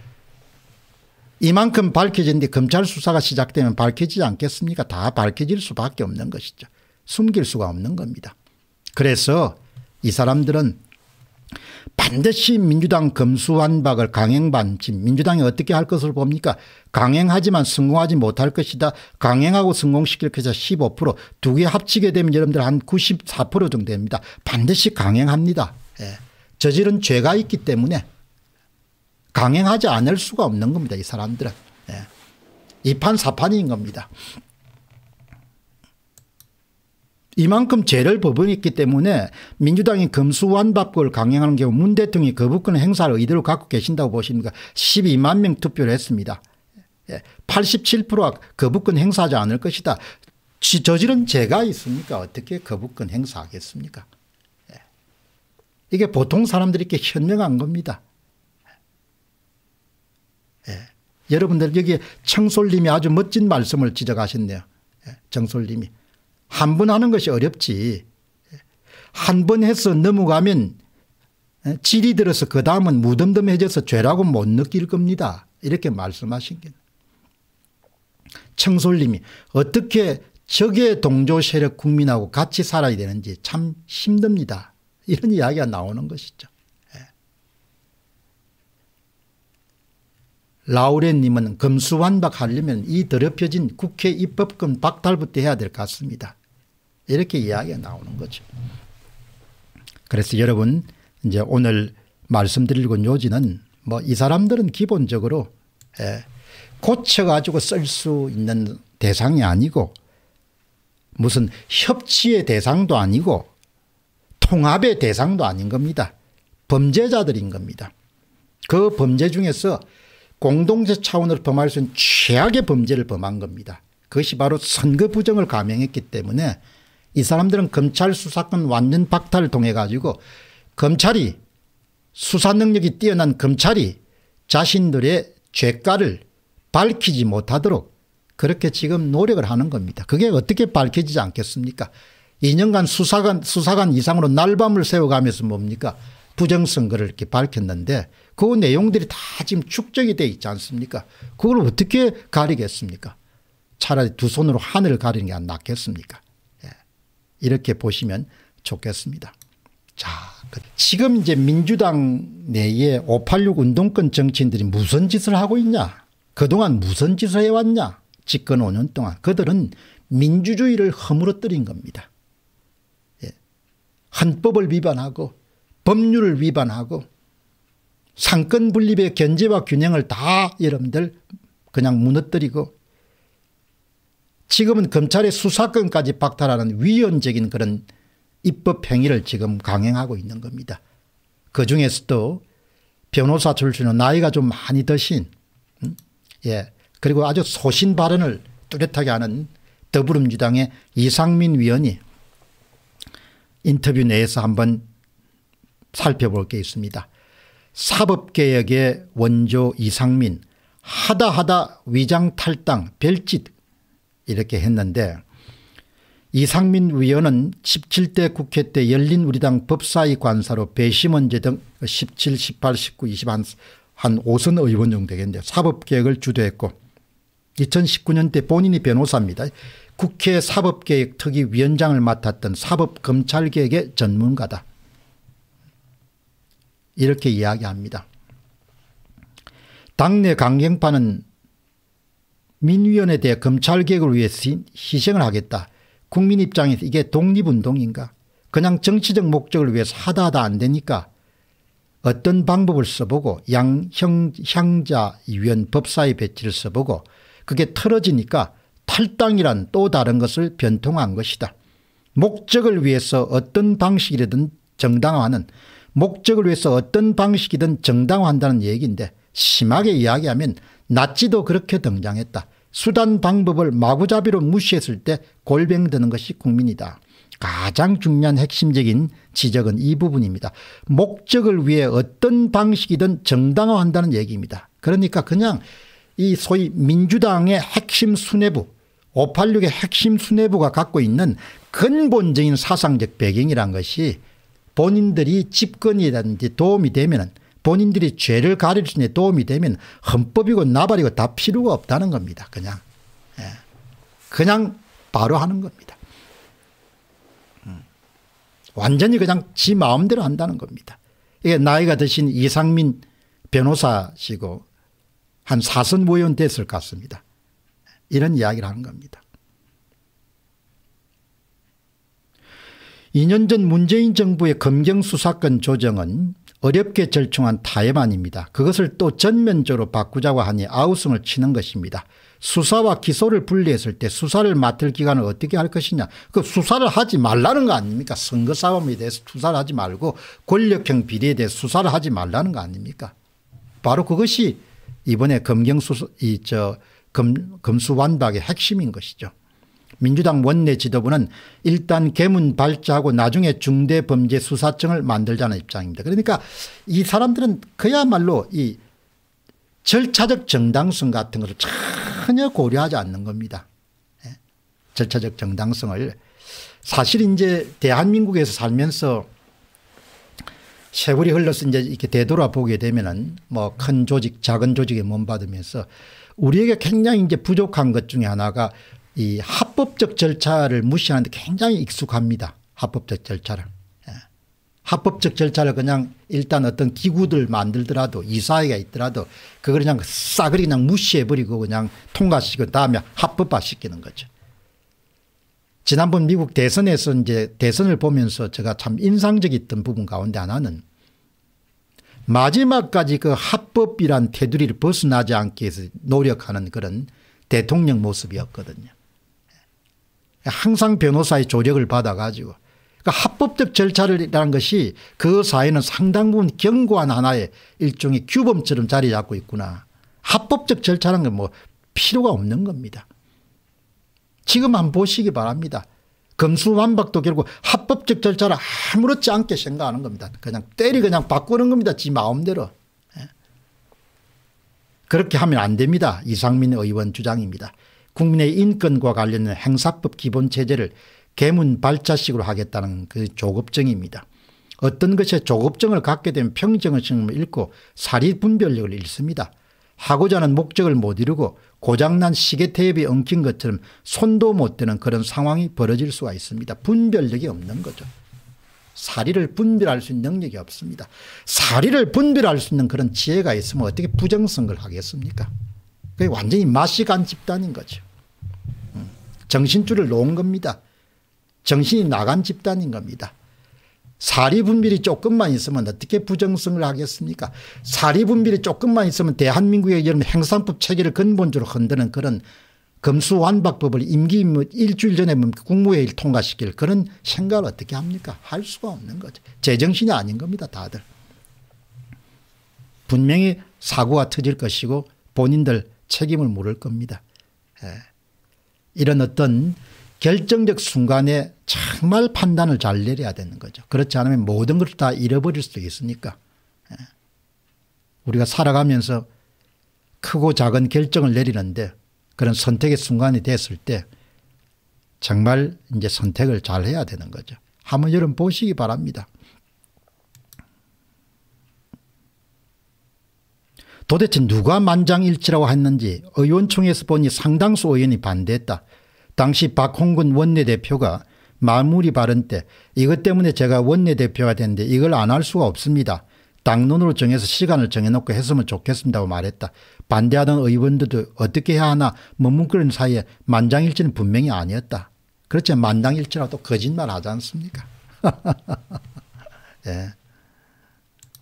A: 이만큼 밝혀졌는데 검찰 수사가 시작되면 밝혀지지 않겠습니까? 다 밝혀질 수밖에 없는 것이죠. 숨길 수가 없는 겁니다. 그래서 이 사람들은 반드시 민주당 검수완박을 강행반침 민주당이 어떻게 할 것을 봅니까 강행하지만 성공하지 못할 것이다 강행하고 성공시킬 것이다 15%두 개 합치게 되면 여러분들 한 94% 정도 됩니다 반드시 강행합니다 예. 저질은 죄가 있기 때문에 강행하지 않을 수가 없는 겁니다. 이 사람들은. 예. 2판 4판인 겁니다. 이만큼 죄를 법응했기 때문에 민주당이 금수완박을 강행하는 경우 문 대통령이 거부권 행사를 의도를 갖고 계신다고 보십니까 12만 명 투표를 했습니다. 87%가 예. 거부권 행사하지 않을 것이다. 저지른 죄가 있습니까? 어떻게 거부권 행사하겠습니까? 예. 이게 보통 사람들이 게 현명한 겁니다. 여러분들 여기에 청솔님이 아주 멋진 말씀을 지적하셨네요. 예, 청솔님이한 번 하는 것이 어렵지. 예, 한번 해서 넘어가면 예, 질이 들어서 그 다음은 무덤덤해져서 죄라고 못 느낄 겁니다. 이렇게 말씀하신 게. 청솔님이 어떻게 적의 동조 세력 국민하고 같이 살아야 되는지 참 힘듭니다. 이런 이야기가 나오는 것이죠. 라우렌님은 금수완박하려면 이 더럽혀진 국회 입법권 박탈부터 해야 될 것 같습니다. 이렇게 이야기가 나오는 거죠. 그래서 여러분 이제 오늘 말씀드리고 요지는 뭐 이 사람들은 기본적으로 예, 고쳐가지고 쓸 수 있는 대상이 아니고 무슨 협치의 대상도 아니고 통합의 대상도 아닌 겁니다. 범죄자들인 겁니다. 그 범죄 중에서 공동체 차원으로 범할 수 있는 최악의 범죄를 범한 겁니다. 그것이 바로 선거 부정을 감행했기 때문에 이 사람들은 검찰 수사권 완전 박탈을 통해 가지고 검찰이 수사 능력이 뛰어난 검찰이 자신들의 죄가를 밝히지 못하도록 그렇게 지금 노력을 하는 겁니다. 그게 어떻게 밝혀지지 않겠습니까 2년간 수사관 수사관 이상으로 날밤을 새워가면서 뭡니까 부정선거를 이렇게 밝혔는데 그 내용들이 다 지금 축적이 돼 있지 않습니까 그걸 어떻게 가리겠습니까 차라리 두 손으로 하늘을 가리는 게안 낫겠습니까 예. 이렇게 보시면 좋겠습니다. 자, 그 지금 이제 민주당 내에 586 운동권 정치인들이 무슨 짓을 하고 있냐? 그동안 무슨 짓을 해왔냐? 집권 5년 동안 그들은 민주주의를 허물어뜨린 겁니다. 예. 헌법을 위반하고 법률을 위반하고 상권 분립의 견제와 균형을 다 여러분들 그냥 무너뜨리고 지금은 검찰의 수사권까지 박탈하는 위헌적인 그런 입법 행위를 지금 강행하고 있는 겁니다. 그 중에서도 변호사 출신은 나이가 좀 많이 드신 음? 예 그리고 아주 소신 발언을 뚜렷하게 하는 더불어민주당의 이상민 위원이 인터뷰 내에서 한번 살펴볼 게 있습니다. 사법개혁의 원조 이상민 하다하다 위장탈당 별짓 이렇게 했는데 이상민 위원은 17대 국회 때 열린 우리당 법사위 관사로 배심원제 등 17, 18, 19, 20 한, 한 5선 의원 정 되겠는데 사법개혁을 주도했고 2019년 때 본인이 변호사입니다. 국회 사법개혁 특위 위원장을 맡았던 사법검찰개혁의 전문가다. 이렇게 이야기합니다. 당내 강경파는 민위원에 대해 검찰개혁을 위해 희생을 하겠다. 국민 입장에서 이게 독립운동인가? 그냥 정치적 목적을 위해서 하다 하다 안 되니까 어떤 방법을 써보고 양향자위원 법사위 배치를 써보고 그게 틀어지니까 탈당이란 또 다른 것을 변통한 것이다. 목적을 위해서 어떤 방식이라든 정당화는 목적을 위해서 어떤 방식이든 정당화한다는 얘기인데 심하게 이야기하면 나치도 그렇게 등장했다. 수단 방법을 마구잡이로 무시했을 때 골뱅드는 것이 국민이다. 가장 중요한 핵심적인 지적은 이 부분입니다. 목적을 위해 어떤 방식이든 정당화한다는 얘기입니다. 그러니까 그냥 이 소위 민주당의 핵심 수뇌부 586의 핵심 수뇌부가 갖고 있는 근본적인 사상적 배경이란 것이 본인들이 집권이라든지 도움이 되면 본인들이 죄를 가릴 수 있는 도움이 되면 헌법이고 나발이고 다 필요가 없다는 겁니다. 그냥. 예. 그냥 바로 하는 겁니다. 음. 완전히 그냥 지 마음대로 한다는 겁니다. 이게 나이가 드신 이상민 변호사시고 한 사선 의원 됐을 것 같습니다. 이런 이야기를 하는 겁니다. 2년 전 문재인 정부의 검경수사권 조정은 어렵게 절충한 타협안입니다. 그것을 또 전면적으로 바꾸자고 하니 아우성을 치는 것입니다. 수사와 기소를 분리했을 때 수사를 맡을 기간을 어떻게 할 것이냐. 그 수사를 하지 말라는 거 아닙니까? 선거 싸움에 대해서 수사를 하지 말고 권력형 비리에 대해 서 수사를 하지 말라는 거 아닙니까? 바로 그것이 이번에 검경수사, 이, 저, 검, 검수완박의 핵심인 것이죠. 민주당 원내 지도부는 일단 개문 발제하고 나중에 중대범죄수사청을 만들자는 입장입니다. 그러니까 이 사람들은 그야말로 이 절차적 정당성 같은 것을 전혀 고려하지 않는 겁니다. 예? 절차적 정당성을 사실 이제 대한민국에서 살면서 세월이 흘러서 이제 이렇게 되돌아보게 되면은 뭐 큰 조직 작은 조직에 몸 받으면서 우리에게 굉장히 이제 부족한 것 중에 하나가 이 합법적 절차를 무시하는데 굉장히 익숙합니다. 합법적 절차를. 예. 합법적 절차를 그냥 일단 어떤 기구들 만들더라도 이사회가 있더라도 그걸 그냥 싸그 그냥 무시해버리고 그냥 통과시키고 다음에 합법화시키는 거죠. 지난번 미국 대선에서 이제 대선을 보면서 제가 참 인상적이었던 부분 가운데 하나는 마지막까지 그 합법이란 테두리를 벗어나지 않기 위해서 노력하는 그런 대통령 모습이었거든요. 항상 변호사의 조력을 받아가지고 그러니까 합법적 절차라는 것이 그 사회는 상당 부분 견고한 하나의 일종의 규범처럼 자리 잡고 있구나. 합법적 절차라는 건 뭐 필요가 없는 겁니다. 지금 한 번 보시기 바랍니다. 검수완박도 결국 합법적 절차를 아무렇지 않게 생각하는 겁니다. 그냥 때리 그냥 바꾸는 겁니다. 지 마음대로. 예. 그렇게 하면 안 됩니다. 이상민 의원 주장입니다. 국민의 인권과 관련된 행사법 기본체제를 개문 발자식으로 하겠다는 그 조급증입니다. 어떤 것에 조급증을 갖게 되면 평정의을 잃고 사리 분별력을 잃습니다. 하고자 하는 목적을 못 이루고 고장난 시계 테이프에 엉킨 것처럼 손도 못 대는 그런 상황이 벌어질 수가 있습니다. 분별력이 없는 거죠. 사리를 분별할 수 있는 능력이 없습니다. 사리를 분별할 수 있는 그런 지혜가 있으면 어떻게 부정선거를 하겠습니까? 완전히 맛이 간 집단인 거죠. 음. 정신줄을 놓은 겁니다. 정신이 나간 집단인 겁니다. 사리분비이 조금만 있으면 어떻게 부정성을 하겠습니까 사리분비이 조금만 있으면 대한민국의 이런 행산법 체계를 근본적으로 흔드는 그런 금수완박법을 임기 뭐 일주일 전에 뭐 국무회의를 통과시킬 그런 생각을 어떻게 합니까 할 수가 없는 거죠 제정신이 아닌 겁니다 다들 분명히 사고가 터질 것이고 본인들 책임을 물을 겁니다. 예. 이런 어떤 결정적 순간에 정말 판단을 잘 내려야 되는 거죠. 그렇지 않으면 모든 걸다 잃어버릴 수도 있으니까. 예. 우리가 살아가면서 크고 작은 결정을 내리는데 그런 선택의 순간이 됐을 때 정말 이제 선택을 잘 해야 되는 거죠. 한번 여러분 보시기 바랍니다. 도대체 누가 만장일치라고 했는지 의원총회에서 보니 상당수 의원이 반대했다. 당시 박홍근 원내대표가 마무리 발언 때 이것 때문에 제가 원내대표가 됐는데 이걸 안 할 수가 없습니다. 당론으로 정해서 시간을 정해놓고 했으면 좋겠습니다고 말했다. 반대하던 의원들도 어떻게 해야 하나 머뭇거리는 사이에 만장일치는 분명히 아니었다. 그렇지 만장일치라도 거짓말 하지 않습니까? 예.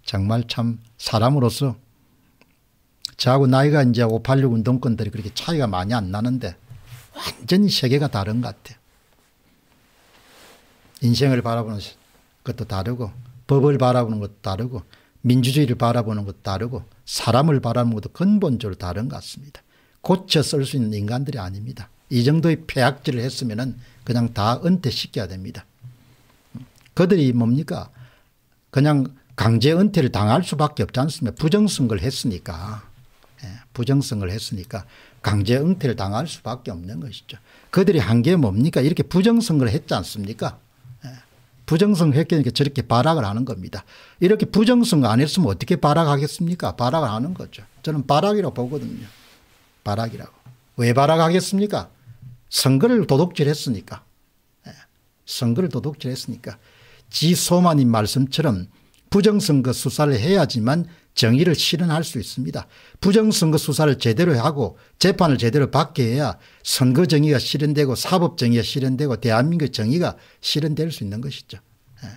A: 정말 참 사람으로서 저하고 나이가 이제 586 운동권들이 그렇게 차이가 많이 안 나는데 완전히 세계가 다른 것 같아요. 인생을 바라보는 것도 다르고 법을 바라보는 것도 다르고 민주주의를 바라보는 것도 다르고 사람을 바라보는 것도 근본적으로 다른 것 같습니다. 고쳐 쓸 수 있는 인간들이 아닙니다. 이 정도의 폐악질을 했으면 그냥 다 은퇴시켜야 됩니다. 그들이 뭡니까? 그냥 강제 은퇴를 당할 수밖에 없지 않습니까? 부정선거를 했으니까. 부정성을 했으니까 강제 은퇴를 당할 수밖에 없는 것이죠. 그들이 한 게 뭡니까? 이렇게 부정성을 했지 않습니까? 예. 부정성 했기니까 저렇게 발악을 하는 겁니다. 이렇게 부정성 안 했으면 어떻게 발악하겠습니까? 발악을 하는 거죠. 저는 발악이라고 보거든요. 발악이라고. 왜 발악하겠습니까? 선거를 도둑질했으니까. 예. 선거를 도둑질했으니까. 지소만인 말씀처럼 부정선거 수사를 해야지만 정의를 실현할 수 있습니다. 부정선거 수사를 제대로 하고 재판을 제대로 받게 해야 선거 정의가 실현되고 사법 정의가 실현되고 대한민국 정의가 실현될 수 있는 것이죠. 예.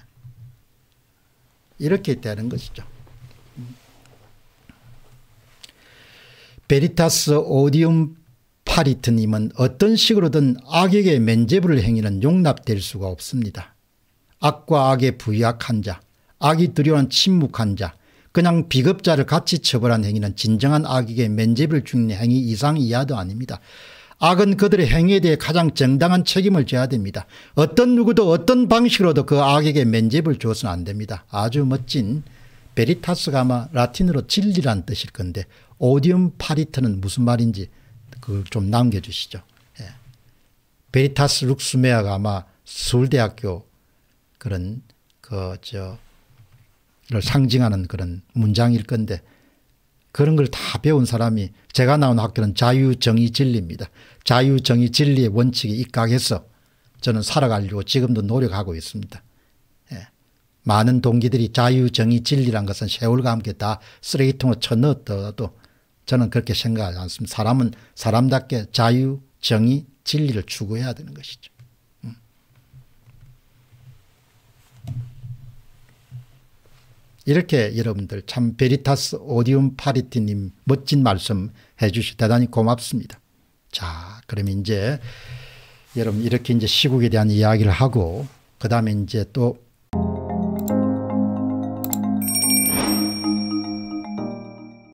A: 이렇게 되는 것이죠. 음. 베리타스 오디움 파리트님은 어떤 식으로든 악에게 면죄부를 행위는 용납될 수가 없습니다. 악과 악에 부약한 자, 악이 두려운 침묵한 자, 그냥 비급자를 같이 처벌한 행위는 진정한 악에게 면죄를 주는 행위 이상 이하도 아닙니다. 악은 그들의 행위에 대해 가장 정당한 책임을 져야 됩니다. 어떤 누구도 어떤 방식으로도 그 악에게 면죄를 줘서는 안 됩니다. 아주 멋진 베리타스가 아마 라틴어로 진리란 뜻일 건데 오디움 파리트는 무슨 말인지 그걸 좀 남겨주시죠. 예. 베리타스 룩스메아가 아마 서울대학교 그런 그저 를 상징하는 그런 문장일 건데 그런 걸 다 배운 사람이 제가 나온 학교는 자유정의 진리입니다. 자유정의 진리의 원칙에 입각해서 저는 살아가려고 지금도 노력하고 있습니다. 예. 많은 동기들이 자유정의 진리란 것은 세월과 함께 다 쓰레기통으로 쳐넣었더라도 저는 그렇게 생각하지 않습니다. 사람은 사람답게 자유정의 진리를 추구해야 되는 것이죠. 이렇게 여러분들 참 베리타스 오디움 파리티님 멋진 말씀 해주시 대단히 고맙습니다. 자, 그럼 이제 여러분 이렇게 이제 시국에 대한 이야기를 하고 그 다음에 이제 또